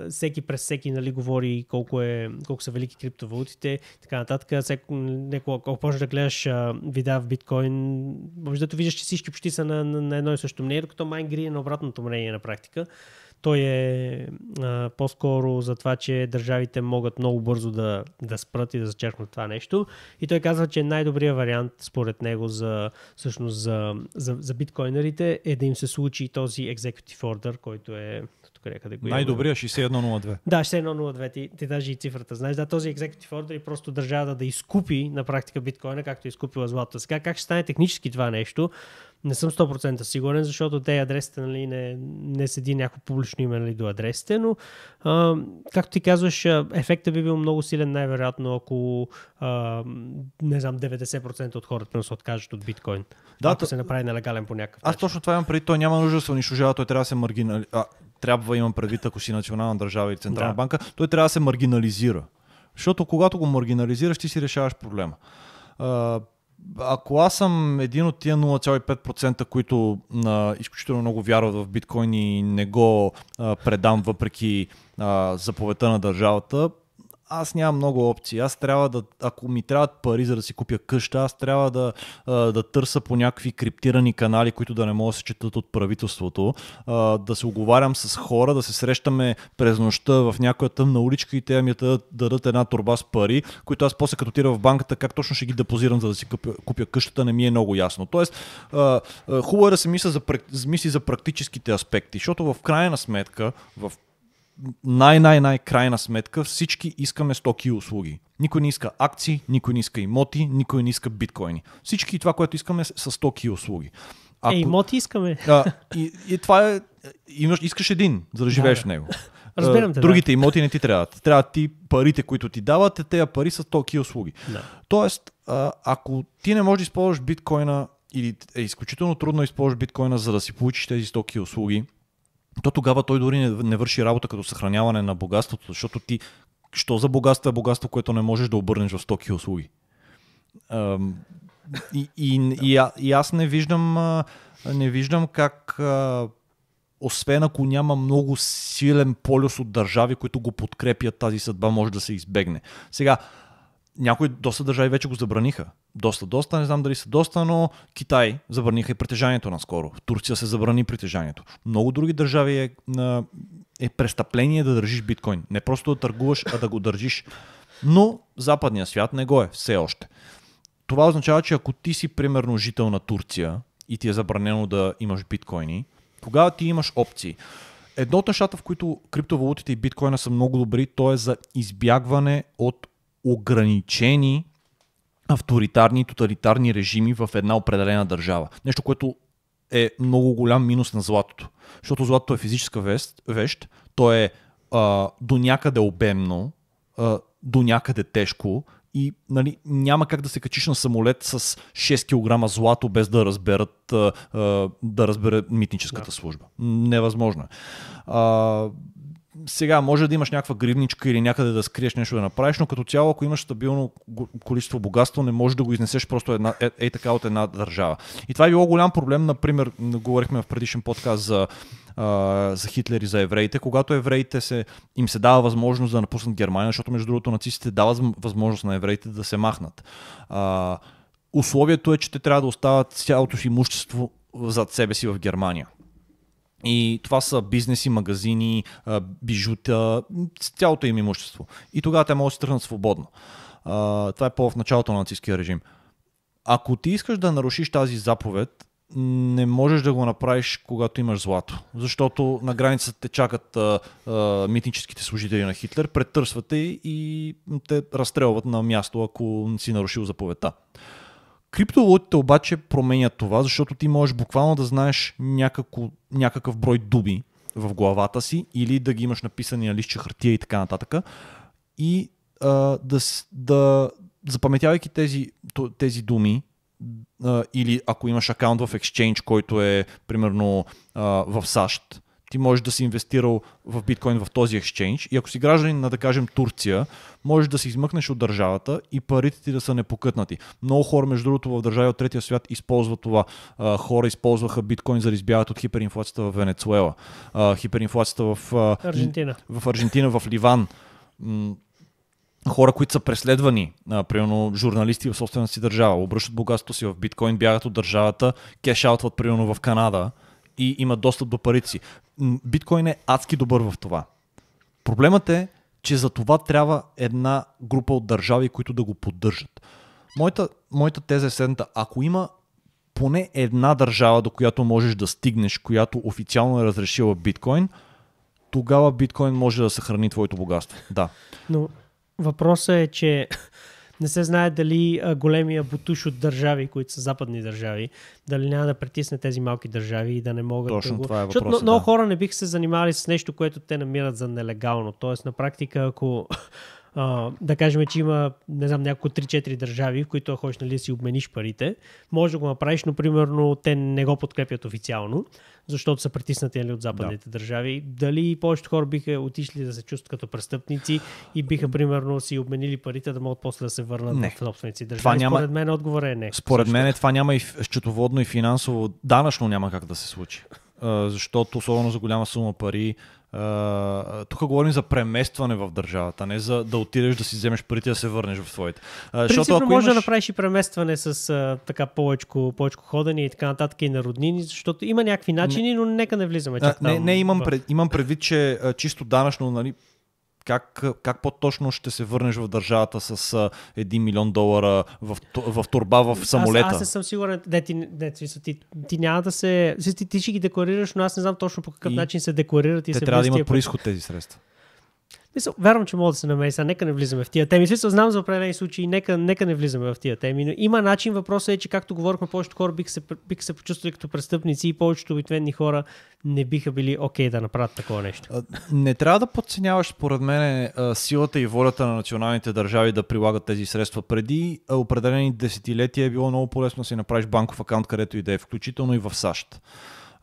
всеки през всеки нали, говори колко, е, колко са велики криптовалутите, така нататък. Всеко, неко, ако почнеш да гледаш видеа в биткоин, може да виждаш, че всички почти са на, на, на едно и също мнение, докато Майнгри е на обратното мнение на практика. Той е а, по-скоро за това, че държавите могат много бързо да, да спрат и да зачеркнат това нещо. И той казва, че най-добрият вариант, според него, за, всъщност, за, за, за биткоинерите е да им се случи този executive order, който е Най-добрия 6102. Да, 6102. Ти, ти даже и цифрата знаеш. Да, този executive order и е просто държава да изкупи на практика биткоина, както е изкупила злато. Сега как ще стане технически това нещо? Не съм 100% сигурен, защото те адресите нали, не, не седи някакво публично име нали, до адресите, но а, както ти казваш, ефектът би бил много силен най-вероятно, ако а, не знам, 90% от хората се откажат от биткоин. Да, ако то... се направи нелегален по някакъв начин. Аз точно това имам преди, той няма нужда да се унищожава, той трябва да се маргинали... А, трябва, имам предвид, ако си национална държава или централна да. банка, той трябва да се маргинализира. Защото когато го маргинализираш, ти си решаваш проблема ако аз съм един от тия 0,5%, които а, изключително много вярват в биткоин и не го а, предам въпреки а, заповедта на държавата, аз нямам много опции. Аз трябва да, ако ми трябват пари за да си купя къща, аз трябва да, да търся по някакви криптирани канали, които да не могат да се четат от правителството, да се оговарям с хора, да се срещаме през нощта в някоя тъмна уличка и те ми да дадат една турба с пари, които аз после като отида в банката, как точно ще ги депозирам, за да си купя, купя къщата, не ми е много ясно. Тоест, хубаво е да се мисли за, мисли за практическите аспекти, защото в крайна сметка, в най-най-най крайна сметка всички искаме стоки и услуги. Никой не иска акции, никой не иска имоти, никой не иска биткоини. Всички това, което искаме са стоки и услуги. Е, ако... Е, имоти искаме. А, и, и това е... Имаш, искаш един, за да живееш да, в него. Разбирам те. Другите да. имоти не ти трябват. Трябват ти парите, които ти дават, и тези пари са токи и услуги. Да. Тоест, а, ако ти не можеш да използваш биткоина или е изключително трудно да използваш биткоина, за да си получиш тези стоки и услуги, то тогава той дори не, не върши работа като съхраняване на богатството, защото ти, що за богатство е богатство, което не можеш да обърнеш в стоки и услуги? Ам, и, и, и, а, и аз не виждам, не виждам как, а, освен ако няма много силен полюс от държави, които го подкрепят, тази съдба може да се избегне. Сега, някои доста държави вече го забраниха. Доста, доста, не знам дали са доста, но Китай забраниха и притежанието наскоро. В Турция се забрани притежанието. Много други държави е, е престъпление да държиш биткоин. Не просто да търгуваш, а да го държиш. Но западният свят не го е все още. Това означава, че ако ти си примерно жител на Турция и ти е забранено да имаш биткоини, тогава ти имаш опции. Едно от нещата, в които криптовалутите и биткоина са много добри, то е за избягване от ограничени авторитарни и тоталитарни режими в една определена държава. Нещо, което е много голям минус на златото. Защото златото е физическа вест, вещ, то е а, до някъде обемно, а, до някъде тежко и нали, няма как да се качиш на самолет с 6 кг злато без да разберат а, а, да разбере митническата да. служба. Невъзможно. Е. А, сега може да имаш някаква гривничка или някъде да скриеш нещо да направиш, но като цяло, ако имаш стабилно количество богатство, не можеш да го изнесеш просто една, е, е така от една държава. И това е било голям проблем, например, говорихме в предишен подкаст за а, за Хитлер и за евреите, когато евреите се, им се дава възможност да напуснат Германия, защото между другото нацистите дават възможност на евреите да се махнат. А, условието е, че те трябва да остават цялото си имущество зад себе си в Германия. И това са бизнеси, магазини, бижута, цялото им имущество. И тогава те могат да се тръгнат свободно. Това е по в началото на нацистския режим. Ако ти искаш да нарушиш тази заповед, не можеш да го направиш, когато имаш злато. Защото на границата те чакат а, а, митническите служители на Хитлер, претърсвате и те разстрелват на място, ако си нарушил заповедта. Криптовалутите обаче променят това, защото ти можеш буквално да знаеш някако, някакъв брой дуби в главата си или да ги имаш написани на листче хартия и така нататък. И а, да, да запаметявайки тези, тези думи, а, или ако имаш акаунт в Exchange, който е примерно а, в САЩ, ти можеш да си инвестирал в биткоин в този ексчейндж и ако си гражданин на, да кажем, Турция, можеш да се измъкнеш от държавата и парите ти да са непокътнати. Много хора, между другото, в държави от третия свят използват това. Хора използваха биткоин за да избягат от хиперинфлацията в Венецуела, хиперинфлацията в Аржентина, в, Аржентина, в Ливан хора, които са преследвани, примерно журналисти в собствената си държава, обръщат богатството си в биткоин, бягат от държавата, кешаутват примерно в Канада и има достъп до парите си. Биткоин е адски добър в това. Проблемът е, че за това трябва една група от държави, които да го поддържат. Моята, моята теза е следната. Ако има поне една държава, до която можеш да стигнеш, която официално е разрешила биткоин, тогава биткоин може да съхрани твоето богатство. Да. Но въпросът е, че не се знае дали големия бутуш от държави, които са западни държави, дали няма да притисне тези малки държави и да не могат Точно да го... Това е въпросът, Защото много да. хора не биха се занимавали с нещо, което те намират за нелегално. Тоест, на практика, ако а, да кажем, че има, не знам, няколко 3-4 държави, в които ходиш, нали, да си обмениш парите, може да го направиш, но примерно те не го подкрепят официално, защото са притиснати нали, от западните да. държави. Дали повечето хора биха отишли да се чувстват като престъпници и биха, примерно, си обменили парите, да могат после да се върнат не. в собственици държави? Това няма... Според мен отговор е не. Според мен това няма и счетоводно и финансово, данъчно няма как да се случи защото особено за голяма сума пари тук говорим за преместване в държавата, не за да отидеш да си вземеш парите да се върнеш в своите. Uh, защото ако може имаш... да направиш и преместване с а, така повечко, повечко ходени и така нататък и на роднини, защото има някакви начини, не, но нека не влизаме. Чак не, там, не, не имам, пред, имам предвид, че чисто данъчно нали, как, как по-точно ще се върнеш в държавата с 1 милион долара в, в турба в самолета? Аз, аз не съм сигурен. Не, ти, не, ти, ти, ти няма да се... Ти, ти ще ги декларираш, но аз не знам точно по какъв и начин се декларират и те се трябва да имат происход тези средства. Мисъл, вярвам, че мога да се намери. Сега нека не влизаме в тия теми. Смисъл, знам за определени случаи, нека, нека не влизаме в тия теми. Но има начин. Въпросът е, че както говорихме, повечето хора биха се, бих се почувствали като престъпници и повечето обикновени хора не биха били окей okay да направят такова нещо. Не трябва да подценяваш, според мен, е, силата и волята на националните държави да прилагат тези средства. Преди определени десетилетия е било много полезно да си направиш банков акаунт, където и да е, включително и в САЩ.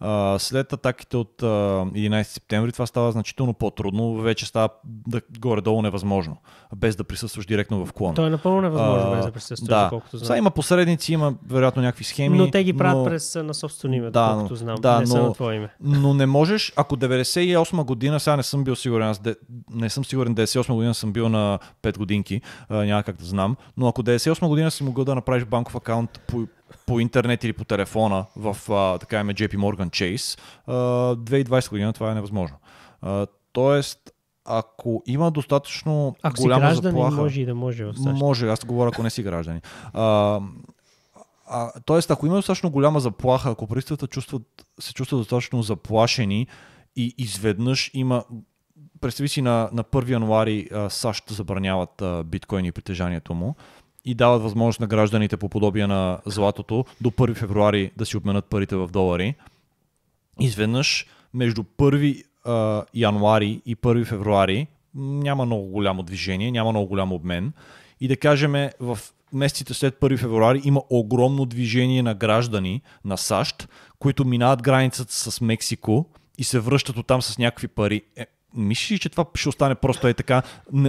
А, след атаките от а, 11 септември това става значително по-трудно, вече става да, горе-долу невъзможно, без да присъстваш директно в клон. То е напълно невъзможно а, без да присъстваш, да. знам. Сега има посредници, има вероятно някакви схеми. Но те ги правят но... през на собствено име, да, колкото знам, да, не но, на твое име. Но не можеш, ако 98 година, сега не съм бил сигурен, аз де, не съм сигурен, 98 година съм бил на 5 годинки, а, няма как да знам, но ако 98 година си могъл да направиш банков акаунт по, по интернет или по телефона в а, така име JP Morgan Chase, а, 2020 година това е невъзможно. А, тоест, ако има достатъчно ако голяма си граждани, заплаха... може и да може в САЩ. Може, аз говоря, ако не си граждани. А, а, тоест, ако има достатъчно голяма заплаха, ако правителствата чувстват, се чувстват достатъчно заплашени и изведнъж има представи си на, на 1 януари а, САЩ забраняват а, биткоин и притежанието му, и дават възможност на гражданите по подобие на златото до 1 февруари да си обменят парите в долари. Изведнъж между 1 а, януари и 1 февруари няма много голямо движение, няма много голям обмен. И да кажем, в месеците след 1 февруари има огромно движение на граждани на САЩ, които минават границата с Мексико и се връщат оттам с някакви пари. Е, мислиш ли, че това ще остане просто е така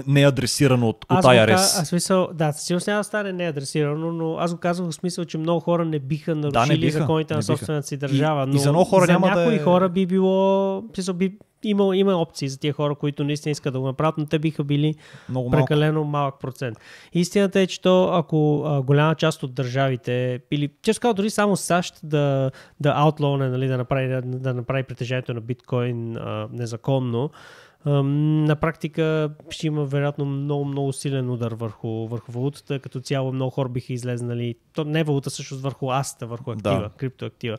неадресирано от, аз от IRS? Аз смисъл, да, сигурно няма да стане неадресирано, но аз го казвам в смисъл, че много хора не биха нарушили да, не биха, законите не на собствената си държава. И, но и за много хора за няма някои да е... хора би било, смисъл, би, има, има опции за тия хора, които наистина искат да го направят, но те биха били Много малко. прекалено малък процент. Истината е, че то, ако а, голяма част от държавите, или често казвам, дори само САЩ да, да аутлоуне, нали, да, направи, да, да направи притежанието на биткоин а, незаконно, на практика ще има вероятно много, много силен удар върху, върху валутата. Като цяло много хора биха излезнали. То не валута, също върху аста, върху актива, да. криптоактива.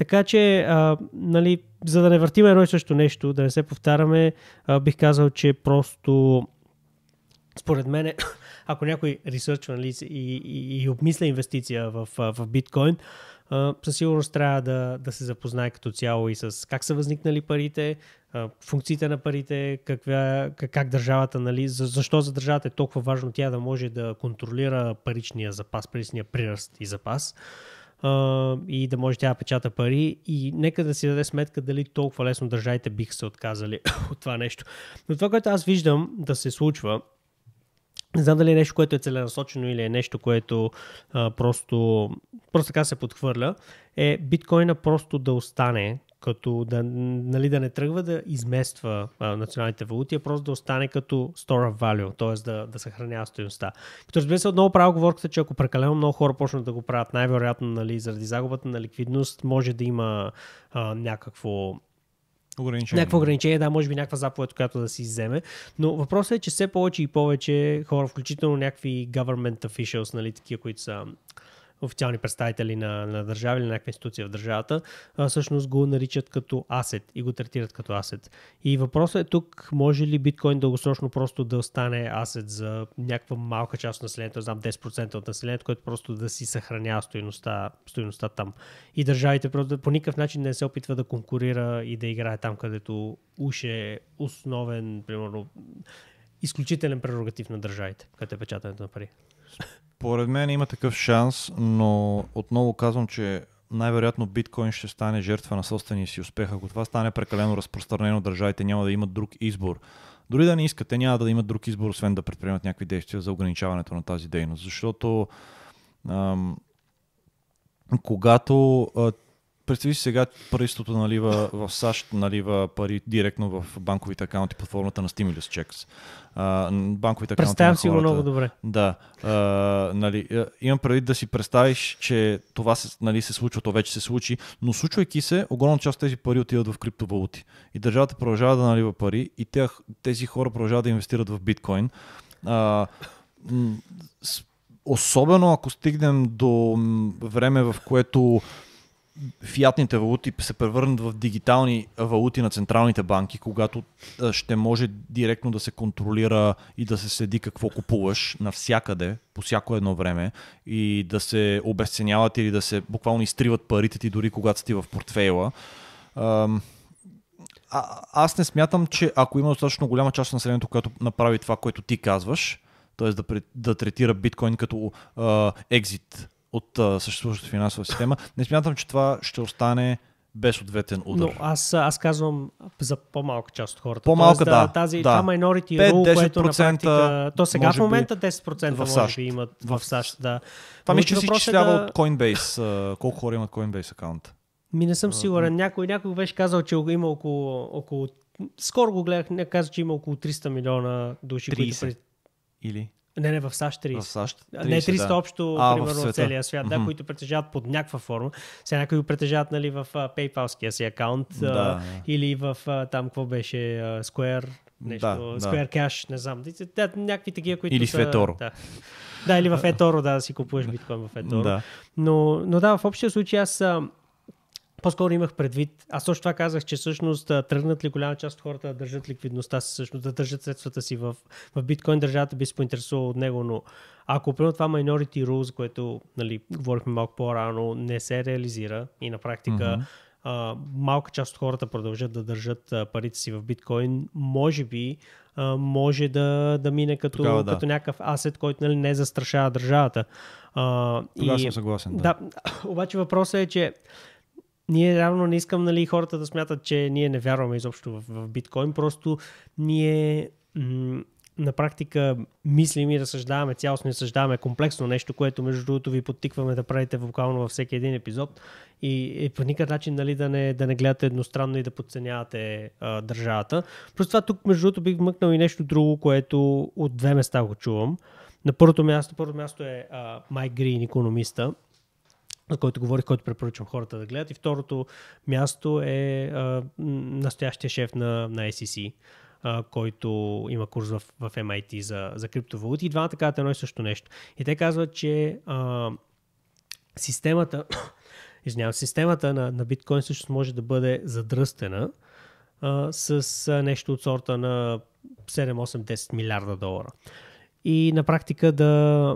Така че, а, нали, за да не въртим едно и също нещо, да не се повтаряме, а, бих казал, че просто според мен, ако някой ресърчва нали, и, и, и обмисля инвестиция в, в биткоин, със сигурност трябва да, да се запознае като цяло и с как са възникнали парите, функциите на парите, каква, как, как държавата, нали, защо за държавата е толкова важно тя да може да контролира паричния запас, паричния приръст и запас а, и да може тя да печата пари. И нека да си даде сметка дали толкова лесно държавите биха се отказали от това нещо. Но това, което аз виждам да се случва, не знам дали е нещо, което е целенасочено или е нещо, което а, просто, просто така се подхвърля, е биткоина просто да остане като да, нали, да не тръгва да измества а, националните валути, а просто да остане като store of value, т.е. Да, да съхранява стоеността. Като разбира се, отново правя оговорката, че ако прекалено много хора почнат да го правят, най-вероятно нали, заради загубата на ликвидност, може да има а, някакво ограничение. Някакво ограничение, да, може би някаква заповед, която да си вземе. Но въпросът е, че все повече и повече хора, включително някакви government officials, нали, такива, които са официални представители на, на държава или на някаква институция в държавата, а, всъщност го наричат като асет и го третират като асет. И въпросът е тук, може ли биткоин дългосрочно просто да остане асет за някаква малка част от населението, знам 10% от населението, което просто да си съхранява стоеността, стоеността там. И държавите просто по никакъв начин не се опитва да конкурира и да играе там, където уж е основен, примерно, изключителен прерогатив на държавите, като е печатането на пари. Според мен има такъв шанс, но отново казвам, че най-вероятно биткоин ще стане жертва на собствения си успех. Ако това стане прекалено разпространено, държавите няма да имат друг избор. Дори да не искат, те няма да имат друг избор, освен да предприемат някакви действия за ограничаването на тази дейност. Защото ам, когато а, представи си сега правителството налива в САЩ налива пари директно в банковите акаунти под формата на Stimulus Checks. банковите акаунти Представям си го много добре. Да. А, нали, имам предвид да си представиш, че това се, нали, се случва, то вече се случи, но случвайки се, огромна част от тези пари отиват в криптовалути. И държавата продължава да налива пари и тях, тези хора продължават да инвестират в биткоин. А, особено ако стигнем до време, в което фиатните валути се превърнат в дигитални валути на централните банки, когато ще може директно да се контролира и да се следи какво купуваш навсякъде, по всяко едно време и да се обесценяват или да се буквално изтриват парите ти дори когато си в портфейла. А, аз не смятам, че ако има достатъчно голяма част на населението, която направи това, което ти казваш, т.е. Да, да третира биткоин като екзит от съществуващата финансова система. Не смятам, че това ще остане без ответен удар. Но аз, аз казвам за по-малка част от хората. По-малка, Тоест, да, Тази, да. Та minority rule, което на практика, то сега в момента 10% в САЩ. може би имат в, в САЩ. Да. Това мисля, че си изчислява е да... от Coinbase. Колко хора имат Coinbase акаунт? Ми не съм сигурен. Някой, някой беше казал, че има около, около... Скоро го гледах, не казах, че има около 300 милиона души, 30. които... Или? Не, не, в САЩ 30. В САЩ 30 не 30 да. общо, а, примерно, в, целия свят, mm-hmm. които притежават под някаква форма. Сега някои го притежават нали, в PayPal-ския си акаунт да, uh, или в uh, там, какво беше, uh, Square, нещо, да, Square да. Cash, не знам. Да, някакви такива, които Или са, в Еторо. Да. да, или в Еторо, да, да си купуваш биткоин в Еторо. Да. Но, но да, в общия случай аз по-скоро имах предвид, аз също това казах, че всъщност тръгнат ли голяма част от хората да държат ликвидността си, всъщност да държат средствата си в, в биткоин, държавата би се поинтересувала от него, но ако примерно това Minority Rules, което нали, говорихме малко по-рано, не се реализира и на практика mm-hmm. а, малка част от хората продължат да държат парите си в биткоин, може би а, може да, да мине като, Тогава, да. като някакъв асет, който нали, не застрашава държавата. А, Тогава и, съм съгласен. Да. да, обаче въпросът е, че ние реално не искам нали, хората да смятат, че ние не вярваме изобщо в, в биткоин, просто ние м- на практика мислим и разсъждаваме цялостно и разсъждаваме комплексно нещо, което между другото ви подтикваме да правите вокално във всеки един епизод и, и по никакъв начин нали, да, не, да не гледате едностранно и да подценявате а, държавата. Просто това тук между другото бих вмъкнал и нещо друго, което от две места го чувам. На първото място, първото място е Майк Грин, економиста, за който говорих, който препоръчвам хората да гледат. И второто място е а, настоящия шеф на, на SEC, а, който има курс в, в MIT за, за криптовалути. И двамата казват едно и също нещо. И те казват, че а, системата, извинявам, системата на, на биткоин също може да бъде задръстена а, с а, нещо от сорта на 7, 8, 10 милиарда долара. И на практика да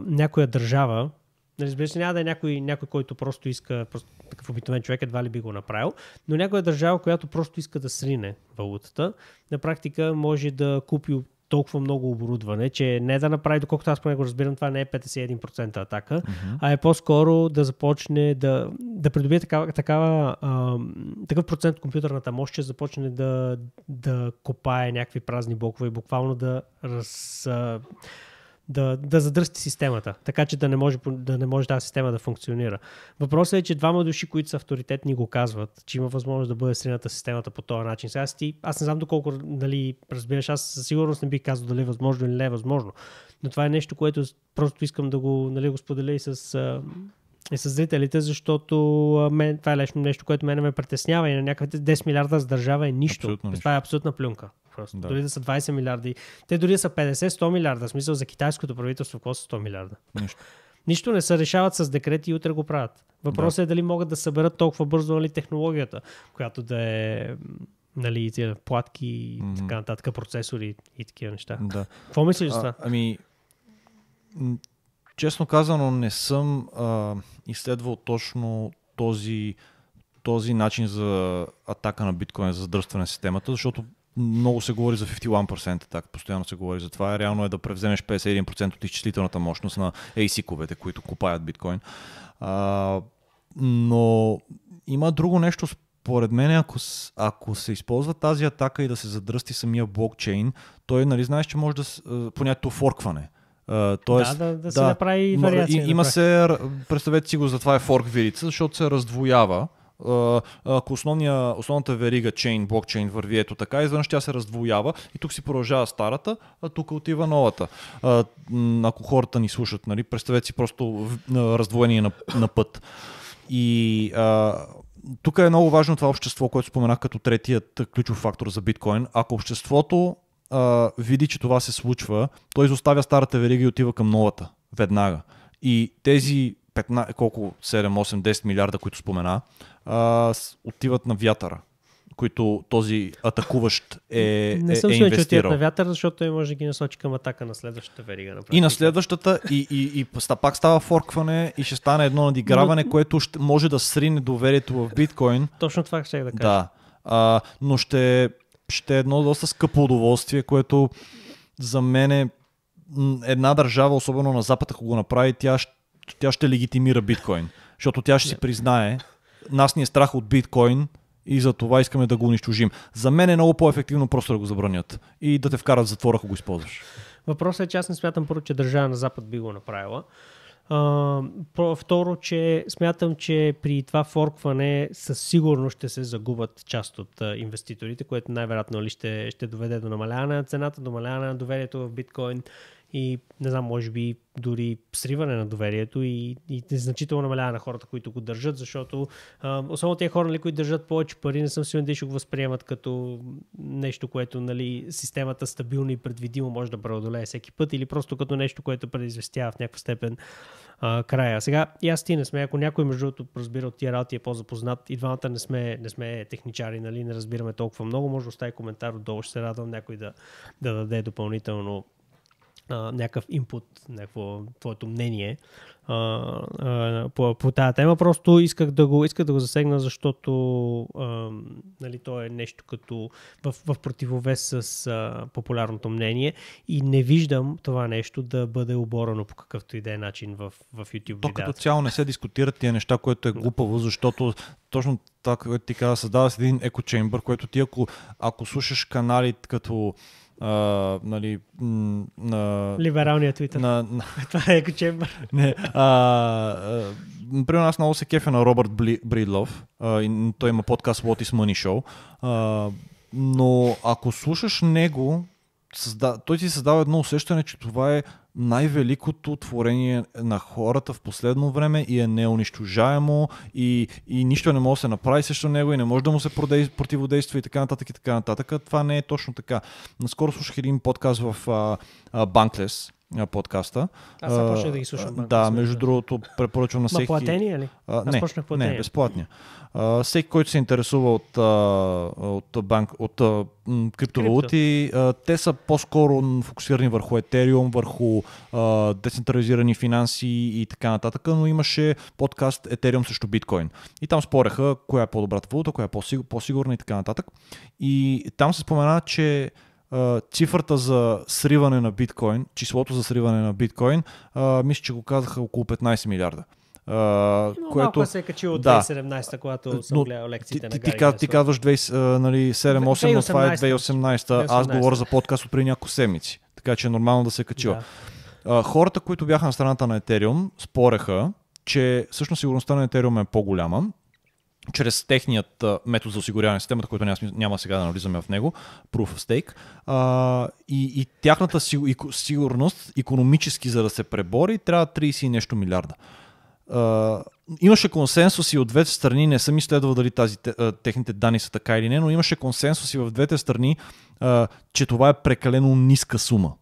някоя държава, Нали, Разбира се, няма да е някой, някой който просто иска, просто такъв обикновен човек едва ли би го направил, но някоя държава, която просто иска да срине валутата, на практика може да купи толкова много оборудване, че не да направи, доколкото аз поне го разбирам, това не е 51% атака, uh-huh. а е по-скоро да започне да, да придобие такава, такава, а, такъв процент от компютърната мощ, че започне да, да копае някакви празни блокове и буквално да раз, а, да, да задръсти системата, така че да не може, да не може тази система да функционира. Въпросът е, че двама души, които са авторитетни, го казват, че има възможност да бъде срината системата по този начин. Сега ти, аз не знам доколко, нали, разбираш, аз със сигурност не бих казал дали е възможно или не е възможно, но това е нещо, което просто искам да го, нали, го споделя и с и с зрителите, защото мен, това е лично нещо, което мене ме притеснява и на някакви 10 милиарда за държава е нищо. Абсолютно е, нищо. Това е абсолютна плюнка. Просто. Да. Дори да са 20 милиарди. Те дори да са 50-100 милиарда. В смисъл за китайското правителство, какво са 100 милиарда? Нищо. Нищо не се решават с декрети и утре го правят. Въпросът да. е дали могат да съберат толкова бързо нали, технологията, която да е нали, платки и mm-hmm. така нататък, процесори и такива неща. Да. Какво мислиш за това? Ами, Честно казано, не съм а, изследвал точно този, този начин за атака на биткоин, за задръстване на системата, защото много се говори за 51% так, постоянно се говори за това. Реално е да превземеш 51% от изчислителната мощност на ASIC-овете, които купаят биткоин. А, но има друго нещо, според мен, ако, ако се използва тази атака и да се задръсти самия блокчейн, той, нали, знаеш, че може да понятието форкване. Uh, тоест, да, да, да, се да, направи вариация. И, да има се, представете си го, затова е форк верица, защото се раздвоява. Uh, ако основния, основната верига чейн, блокчейн върви ето така, изведнъж тя се раздвоява и тук си продължава старата, а тук отива новата. Uh, ако хората ни слушат, нали, представете си просто раздвоение на, на път. И тук е много важно това общество, което споменах като третият ключов фактор за биткоин. Ако обществото а, види, че това се случва, той изоставя старата верига и отива към новата веднага. И тези 15, колко 7, 8, 10 милиарда, които спомена, а, отиват на вятъра които този атакуващ е. Не съм е, е сигурен, че отиват на вятър, защото той може да ги насочи към атака на следващата верига. На И на следващата, и, и, и, пак става форкване, и ще стане едно надиграване, Но... което ще, може да срине доверието в биткоин. Точно това ще да кажа. Да. А, но ще ще е едно доста скъпо удоволствие, което за мен е една държава, особено на Запад, ако го направи, тя, тя ще легитимира биткоин. Защото тя ще си признае, нас ни е страх от биткоин, и за това искаме да го унищожим. За мен е много по-ефективно просто да го забранят и да те вкарат в затвора, ако го използваш. Въпросът е, че аз не смятам първо, че държава на Запад би го направила. Uh, второ, че смятам, че при това форкване със сигурност ще се загубят част от uh, инвеститорите, което най-вероятно ли ще, ще доведе до намаляване на цената, до намаляване на доверието в биткоин, и не знам, може би дори сриване на доверието и, и значително намаляване на хората, които го държат, защото а, особено тези хора, нали, които държат повече пари, не съм сигурен дали ще го възприемат като нещо, което нали, системата стабилно и предвидимо може да преодолее всеки път или просто като нещо, което предизвестява в някаква степен а, края. Сега и аз ти не сме, ако някой между другото разбира от тия работи е по-запознат и двамата не сме, не сме техничари, нали, не разбираме толкова много, може да остави коментар отдолу, ще се радвам някой да, да даде допълнително а, някакъв инпут, някакво твоето мнение а, а, по, по тази тема. Просто исках да го, исках да го засегна, защото а, нали, то е нещо като в, в противовес с а, популярното мнение и не виждам това нещо да бъде оборено по какъвто и да е начин в, в YouTube То като цяло не се дискутират тия неща, което е глупаво, защото точно така, ти каза, създава се един екочембър, който ти ако, ако слушаш канали като а, нали, на... Либералния твитър. На, на... Това е екочембър. Не, а, а, примерно аз много се кефя на Робърт Бли, Бридлов. А, и, той има подкаст What is Money Show. А, но ако слушаш него, създа... той ти създава едно усещане, че това е най-великото творение на хората в последно време и е неунищожаемо и, и нищо не може да се направи срещу него и не може да му се противодейства и така нататък и така нататък. Това не е точно така. Наскоро слушах един подкаст в Банклес. Uh, Банклес, подкаста. Аз започнах да ги слушам. Банка, да, между другото, препоръчвам на всеки. платени е ли? А, не, почнах Не, безплатни. Е. А, всеки, който се интересува от, а, от, банк, от а, м, криптовалути, Крипто. а, те са по-скоро фокусирани върху Етериум, върху а, децентрализирани финанси и така нататък, но имаше подкаст Етериум срещу биткоин. И там спореха коя е по-добрата валута, коя е по-сигурна и така нататък. И там се спомена, че цифрата за сриване на биткоин, числото за сриване на биткоин, мисля, че го казаха около 15 милиарда. Uh, но което... малко се е качило от да. 2017, когато съм но, гледал лекциите ти, на Гари Ти, ти казваш нали, 7-8, но това е 2018. Аз говоря за подкаст от преди няколко седмици, така че е нормално да се е качила. Да. Uh, хората, които бяха на страната на Етериум, спореха, че всъщност сигурността на Етериум е по-голяма чрез техният метод за осигуряване на системата, който няма, сега да анализираме в него, Proof of Stake, а, и, и тяхната сигурност, економически за да се пребори, трябва 30 и нещо милиарда. А, имаше консенсус и от двете страни, не съм изследвал дали тази, техните данни са така или не, но имаше консенсус и в двете страни, а, че това е прекалено ниска сума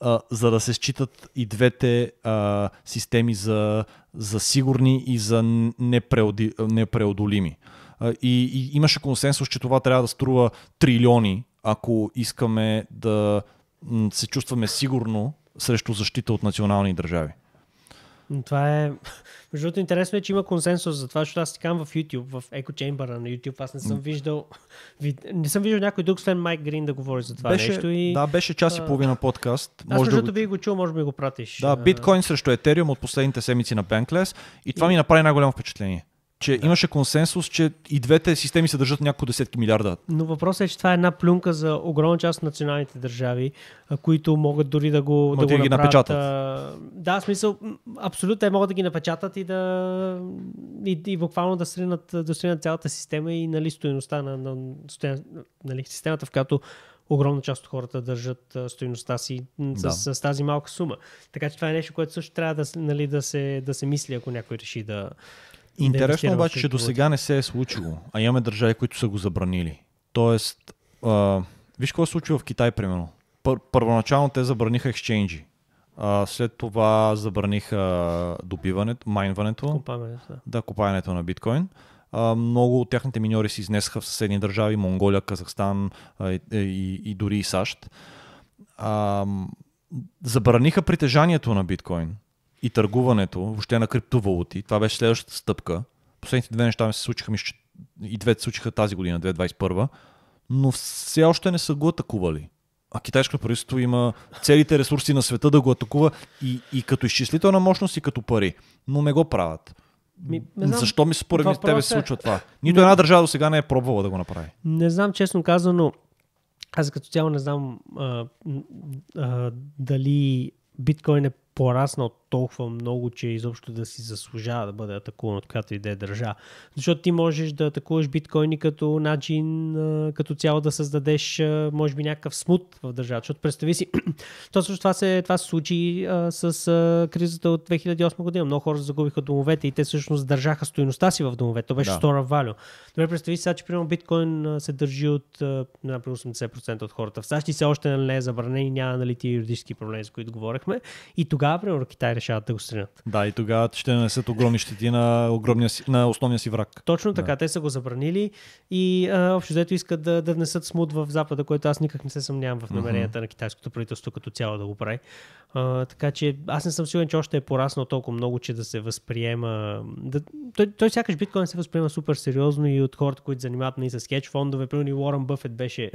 а, за да се считат и двете а, системи за, за сигурни и за непреоди, непреодолими. А, и, и имаше консенсус, че това трябва да струва трилиони, ако искаме да се чувстваме сигурно срещу защита от национални държави. Но това е... Между другото, интересно е, че има консенсус за това, защото аз тикам в YouTube, в Echo Chamber на YouTube. Аз не съм виждал... Не съм виждал някой друг, освен Майк Грин, да говори за това беше, нещо. И... Да, беше час и половина подкаст. Аз може да... би го чул, може би го пратиш. Да, биткоин срещу етериум от последните седмици на Bankless. И това и... ми направи най-голямо впечатление че да. имаше консенсус, че и двете системи се държат няколко десетки милиарда. Но въпросът е, че това е една плюнка за огромна част от националните държави, които могат дори да го, могат да го ги направят. А, Да, в смисъл, абсолютно те могат да ги напечатат и да и, и буквално да сринат, да сринат цялата система и нали, стоеността на, на, на на нали, системата, в която огромна част от хората държат стоеността си с, да. с, с тази малка сума. Така че това е нещо, което също трябва да, нали, да, се, да се мисли, ако някой реши да, Интересно обаче, че е до сега не се е случило, а имаме държави, които са го забранили. Тоест, а, виж какво се случва в Китай, примерно. Пър, първоначално те забраниха ексченджи. А, след това забраниха добиването, майнването. Купаването. Да. да, на биткоин. А, много от тяхните миньори се изнесаха в съседни държави, Монголия, Казахстан а, и, е, и, и дори и САЩ. А, забраниха притежанието на биткоин и търгуването, въобще на криптовалути, това беше следващата стъпка. Последните две неща ми се случиха, ще... и двете случиха тази година, 2021, но все още не са го атакували. А китайското правителство има целите ресурси на света да го атакува и, и като изчислителна мощност, и като пари. Но не го правят. Ми, не знам, Защо ми според мен тебе се е- случва това? Нито една държава до сега не е пробвала да го направи. Не знам, честно казано, аз като цяло не знам а, а, дали биткоин е пораснал толкова много, че изобщо да си заслужава да бъде атакуван от която и да е държа. Защото ти можеш да атакуваш биткоини като начин, като цяло да създадеш, може би, някакъв смут в държавата. Защото представи си, то също това се, това се случи а, с а, кризата от 2008 година. Много хора загубиха домовете и те всъщност държаха стоиността си в домовете. То беше да. стора валю. Добре, представи си сега, че примерно биткоин се държи от например, 80% от хората в САЩ и все още не е забранен и няма нали, ти юридически проблеми, за които говорихме. И тогава, примерно, Китай решават да го стринат. Да, и тогава ще нанесат огромни щети на, огромния си, на основния си враг. Точно така, да. те са го забранили и а, общо взето искат да, да внесат смут в Запада, което аз никак не се съмнявам в намеренията mm-hmm. на китайското правителство като цяло да го прави. А, така че аз не съм сигурен, че още е пораснал толкова много, че да се възприема. Да, той, той сякаш биткоин се възприема супер сериозно и от хората, които занимават ни с хедж фондове. Примерно Уорън Бъфет беше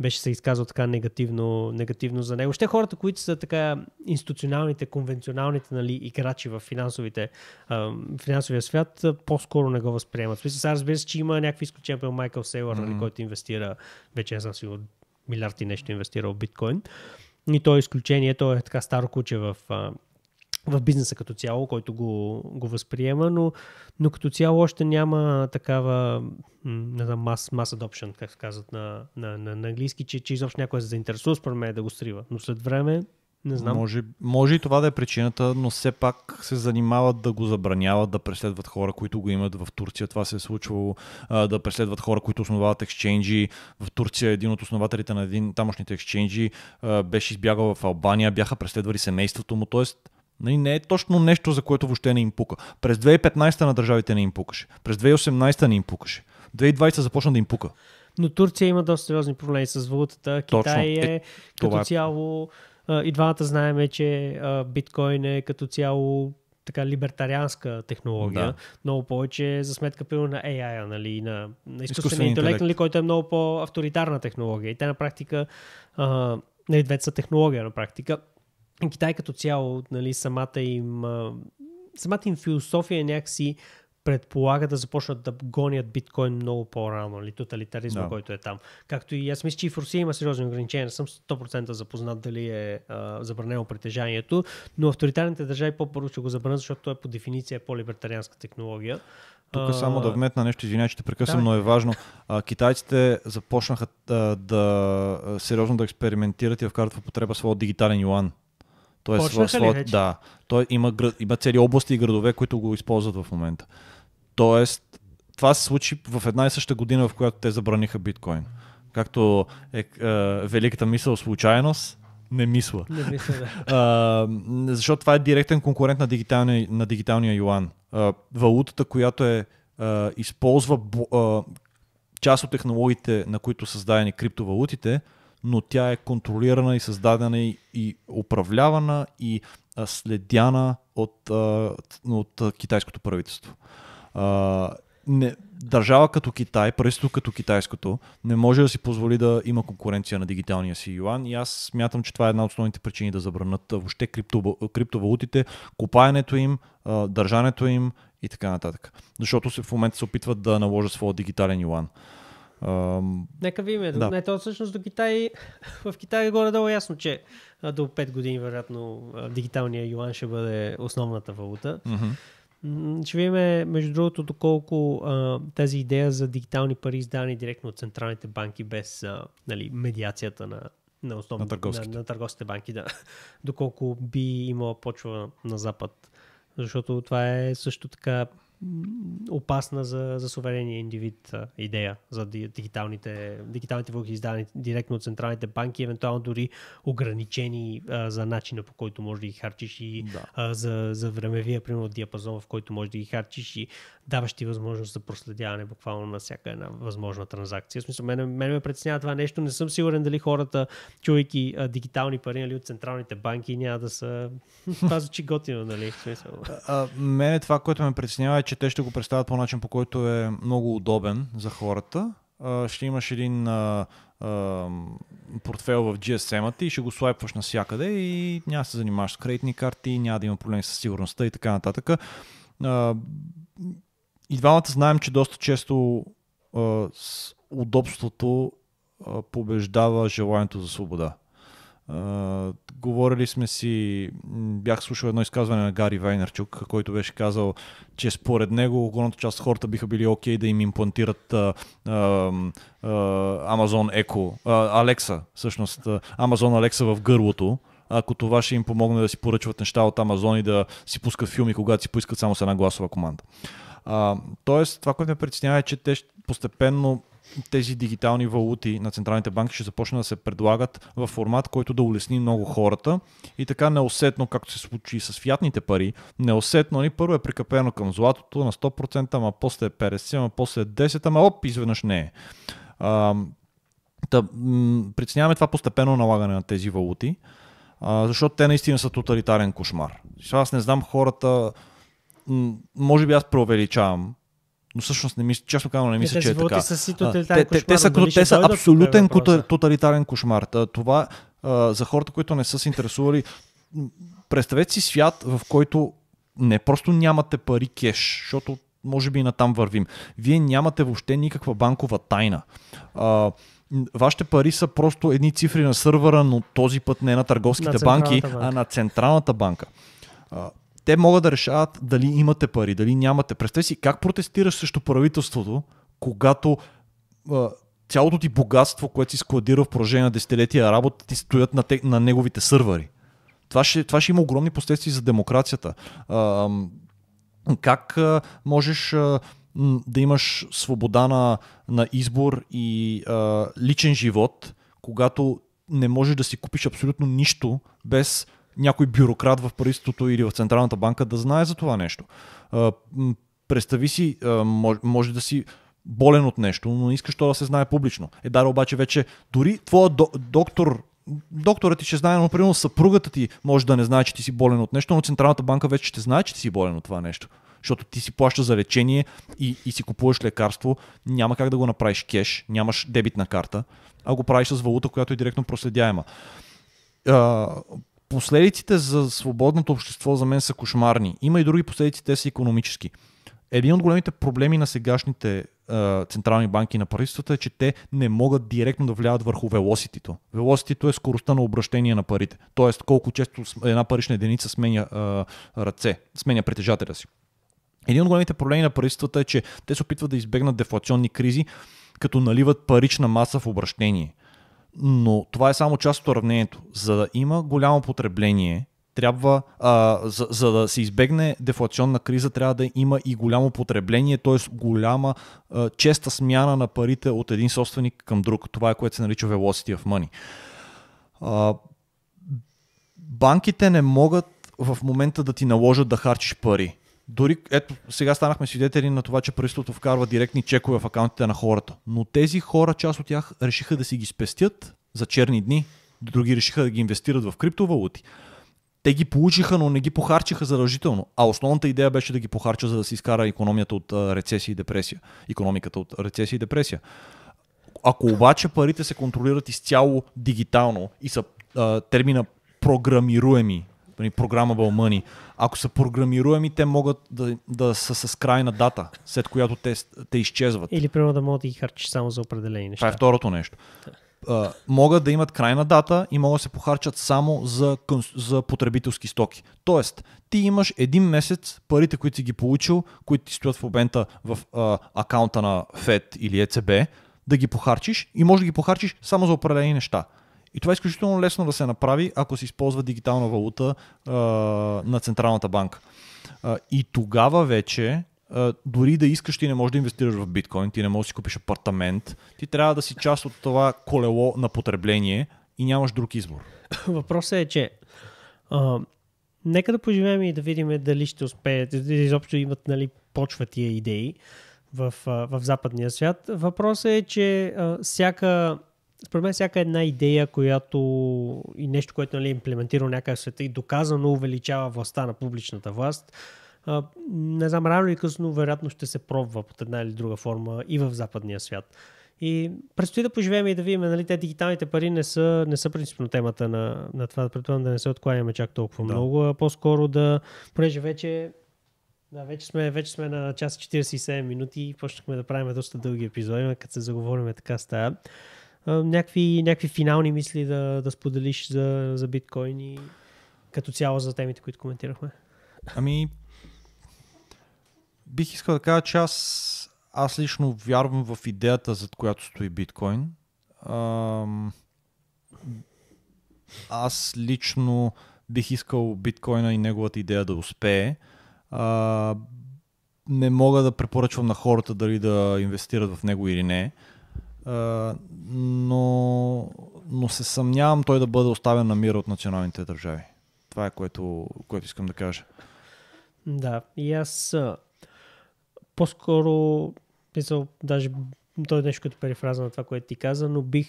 беше се изказал така негативно, негативно за него. Още хората, които са така институционалните, конвенционалните нали, играчи в финансовите, а, финансовия свят, по-скоро не го възприемат. Смисъл, сега разбира се, че има някакви изключения, Майкъл Сейлър, mm-hmm. нали, който инвестира, вече не си от милиарди нещо инвестирал в биткоин. И то е изключение, то е така старо куче в а, в бизнеса като цяло, който го, го възприема, но, но като цяло още няма такава не знам, mass, mass adoption, как се казват на, на, на, на английски, че, че изобщо някой се заинтересува според мен да го стрива. Но след време не знам. Може, може и това да е причината, но все пак се занимават да го забраняват, да преследват хора, които го имат в Турция. Това се е случвало да преследват хора, които основават ексченджи. В Турция един от основателите на един тамошните ексченджи беше избягал в Албания, бяха преследвали семейството му. Тоест, Нали, не е точно нещо, за което въобще не им пука. През 2015 на държавите не им пукаше. През 2018 не им пукаше. 2020 започна да им пука. Но Турция има доста сериозни проблеми с валутата. Точно. Китай е, е като е... цяло. И двамата знаеме, че биткоин е като цяло така либертарианска технология, да. много повече за сметка примерно на AI, нали, на, на изкуствения Изкуствен интелект, интелект. Нали, който е много по-авторитарна технология. И те на практика, а, нали, двете са технология на практика, Китай като цяло, нали, самата им, самата им философия някакси предполага да започнат да гонят биткоин много по-рано, или нали, тоталитаризма, да. който е там. Както и аз мисля, че и в Русия има сериозни ограничения. Не съм 100% запознат дали е а, забранено притежанието, но авторитарните държави по-първо ще го забранят, защото той е по дефиниция по-либертарианска технология. Тук а... само да вметна нещо, извинявай, че те прекъсвам, да, но е важно. А, китайците започнаха а, да сериозно да експериментират и да вкарат в употреба своя дигитален юан. Той е Почнаха свой, вече? Да. Той има, има цели области и градове, които го използват в момента. Тоест, това се случи в една и съща година, в която те забраниха биткоин. Както е, е, е великата мисъл случайност, не мисла. Не мисля, да. а, защото това е директен конкурент на дигиталния, на дигиталния юан. А, валутата, която е, а, използва а, част от технологиите, на които са създадени криптовалутите, но тя е контролирана и създадена и, управлявана и следяна от, от китайското правителство. А, не, държава като Китай, правителство като китайското, не може да си позволи да има конкуренция на дигиталния си юан и аз смятам, че това е една от основните причини да забранат въобще крипто, криптовалутите, купаенето им, държането им и така нататък. Защото в момента се опитват да наложат своя дигитален юан. Uh, Нека видим. Да. Не, то всъщност до Китай, в Китай е горе-долу ясно, че до 5 години вероятно дигиталния юан ще бъде основната валута. Mm-hmm. Ще видим, между другото, доколко а, тази идея за дигитални пари издани директно от централните банки без а, нали, медиацията на, на, основ... на, търговските. На, на търговските банки, да. доколко би имала почва на Запад. Защото това е също така опасна за, за суверения индивид а, идея за дигиталните, дигиталните вълки, издадени директно от централните банки, евентуално дори ограничени а, за начина по който може да ги харчиш и да. а, за, за времевия, примерно, диапазон, в който може да ги харчиш и даващи възможност за проследяване буквално на всяка една възможна транзакция. В смисъл, мен, мен ме притеснява това нещо. Не съм сигурен дали хората, чувайки а, дигитални пари нали, от централните банки, няма да са... Това звучи готино, нали? В смисъл. А, мене това, което ме притеснява е, че те ще го представят по начин, по който е много удобен за хората. ще имаш един портфел в GSM-а ти и ще го слайпваш навсякъде и няма да се занимаваш с кредитни карти, няма да има проблеми с сигурността и така нататък. и двамата знаем, че доста често удобството побеждава желанието за свобода говорили сме си, бях слушал едно изказване на Гари Вайнерчук, който беше казал, че според него огромната част от хората биха били окей okay да им имплантират а, а, а, Amazon Echo, а, Alexa, всъщност Amazon Alexa в гърлото, ако това ще им помогне да си поръчват неща от Амазон и да си пускат филми, когато си поискат само с една гласова команда. А, тоест, това, което ме притеснява е, че те постепенно тези дигитални валути на централните банки ще започнат да се предлагат в формат, който да улесни много хората и така неусетно, както се случи с фиатните пари, неусетно ни нали, първо е прикъпено към златото на 100%, ама после е 50, ама после е 10, ама оп, изведнъж не е. А, да, това постепенно налагане на тези валути, а, защото те наистина са тоталитарен кошмар. Аз не знам хората, може би аз преувеличавам, но всъщност не мисля, честно казвам, не мисля, че е така. Са а, те, кошмар, те, те, са, те, са е абсолютен кутър, тоталитарен кошмар. Това а, за хората, които не са се интересували, представете си свят, в който не просто нямате пари кеш, защото може би и натам вървим. Вие нямате въобще никаква банкова тайна. А, вашите пари са просто едни цифри на сървъра, но този път не на търговските на банки, банка. а на централната банка. А, те могат да решават дали имате пари, дали нямате. Представи си как протестираш срещу правителството, когато а, цялото ти богатство, което си складира в продължение на десетилетия работа, ти стоят на, те, на неговите сървъри. Това ще, това ще има огромни последствия за демокрацията. А, как а, можеш а, да имаш свобода на, на избор и а, личен живот, когато не можеш да си купиш абсолютно нищо без някой бюрократ в правителството или в Централната банка да знае за това нещо. представи си, може, да си болен от нещо, но не искаш то да се знае публично. Е, да, обаче вече дори твоя доктор докторът ти ще знае, но примерно съпругата ти може да не знае, че ти си болен от нещо, но Централната банка вече ще знае, че ти си болен от това нещо. Защото ти си плаща за лечение и, и си купуваш лекарство, няма как да го направиш кеш, нямаш дебитна карта, а го правиш с валута, която е директно проследяема последиците за свободното общество за мен са кошмарни. Има и други последици, те са економически. Един от големите проблеми на сегашните е, централни банки на правителствата е, че те не могат директно да влияят върху велоситито. Велоситито е скоростта на обращение на парите, т.е. колко често една парична единица сменя е, ръце, сменя притежателя си. Един от големите проблеми на правителствата е, че те се опитват да избегнат дефлационни кризи, като наливат парична маса в обращение – но това е само част от уравнението. За да има голямо потребление, трябва, а, за, за да се избегне дефлационна криза, трябва да има и голямо потребление, т.е. голяма а, честа смяна на парите от един собственик към друг. Това е което се нарича velocity of money. А, банките не могат в момента да ти наложат да харчиш пари. Дори, ето, сега станахме свидетели на това, че правителството вкарва директни чекове в акаунтите на хората. Но тези хора, част от тях, решиха да си ги спестят за черни дни, други решиха да ги инвестират в криптовалути. Те ги получиха, но не ги похарчиха задължително. А основната идея беше да ги похарча, за да се изкара економията от рецесия и депресия. Економиката от рецесия и депресия. Ако обаче парите се контролират изцяло дигитално и са а, термина програмируеми, програма нали, money, ако са програмируеми, те могат да, да са с крайна дата, след която те, те изчезват. Или примерно да могат да ги харчиш само за определени неща. Това е второто нещо. А, могат да имат крайна дата и могат да се похарчат само за, за потребителски стоки. Тоест, ти имаш един месец парите, които си ги получил, които ти стоят в момента в а, акаунта на Fed или ЕЦБ, да ги похарчиш и може да ги похарчиш само за определени неща. И това е изключително лесно да се направи, ако се използва дигитална валута а, на Централната банка. А, и тогава вече а, дори да искаш, ти не можеш да инвестираш в биткоин, ти не можеш да си купиш апартамент, ти трябва да си част от това колело на потребление и нямаш друг избор. Въпросът е, че а, нека да поживеем и да видим дали ще успеят, изобщо имат нали, почва тия идеи в, в западния свят. Въпросът е, че а, всяка според мен всяка една идея, която и нещо, което нали, е имплементирано някакъв света и доказано увеличава властта на публичната власт, а, не знам, рано или късно, вероятно ще се пробва под една или друга форма и в западния свят. И предстои да поживеем и да видим, нали, те дигиталните пари не са, не са принципно темата на, на това, предполагам да не се откланяме чак толкова да. много, а по-скоро да, понеже вече да, вече сме, вече сме на час 47 минути и почнахме да правим доста дълги епизоди, като се заговориме така става някакви, някакви финални мисли да, да споделиш за, за биткоин и като цяло за темите, които коментирахме? Ами, бих искал да кажа, че аз, аз лично вярвам в идеята, зад която стои биткоин. аз лично бих искал биткоина и неговата идея да успее. А, не мога да препоръчвам на хората дали да инвестират в него или не но, но се съмнявам той да бъде оставен на мира от националните държави. Това е което, което искам да кажа. Да, и аз по-скоро, писал, даже той е нещо като перифраза на това, което ти каза, но бих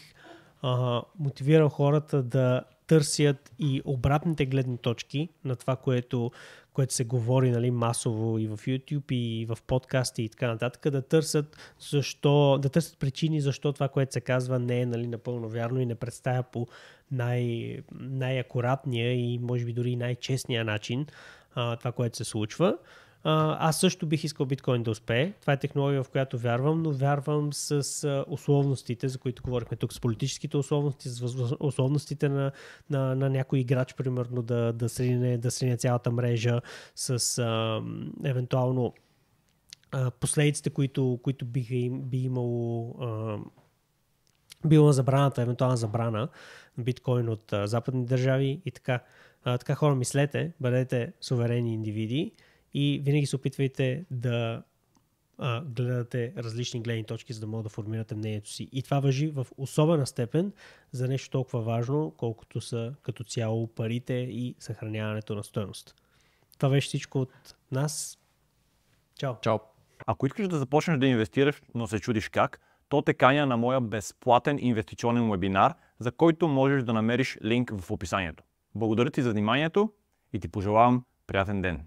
а, мотивирал хората да търсят и обратните гледни точки на това, което, което се говори нали, масово и в YouTube, и в подкасти и така нататък, да търсят, защо, да търсят причини защо това, което се казва, не е нали, напълно вярно и не представя по най- най-акуратния и може би дори най-честния начин а, това, което се случва. А, аз също бих искал биткоин да успее. Това е технология, в която вярвам, но вярвам с а, условностите, за които говорихме тук, с политическите условности, с условностите на, на, на някой играч, примерно, да, да, срине, да цялата мрежа с а, евентуално а, последиците, които, които биха им, би имало а, била забраната, евентуална забрана на биткоин от а, западни държави и така. А, така хора, мислете, бъдете суверени индивиди и винаги се опитвайте да а, гледате различни гледни точки, за да мога да формирате мнението си. И това въжи в особена степен за нещо толкова важно, колкото са като цяло парите и съхраняването на стоеност. Това беше всичко от нас. Чао! Чао! Ако искаш да започнеш да инвестираш, но се чудиш как, то те каня на моя безплатен инвестиционен вебинар, за който можеш да намериш линк в описанието. Благодаря ти за вниманието и ти пожелавам приятен ден!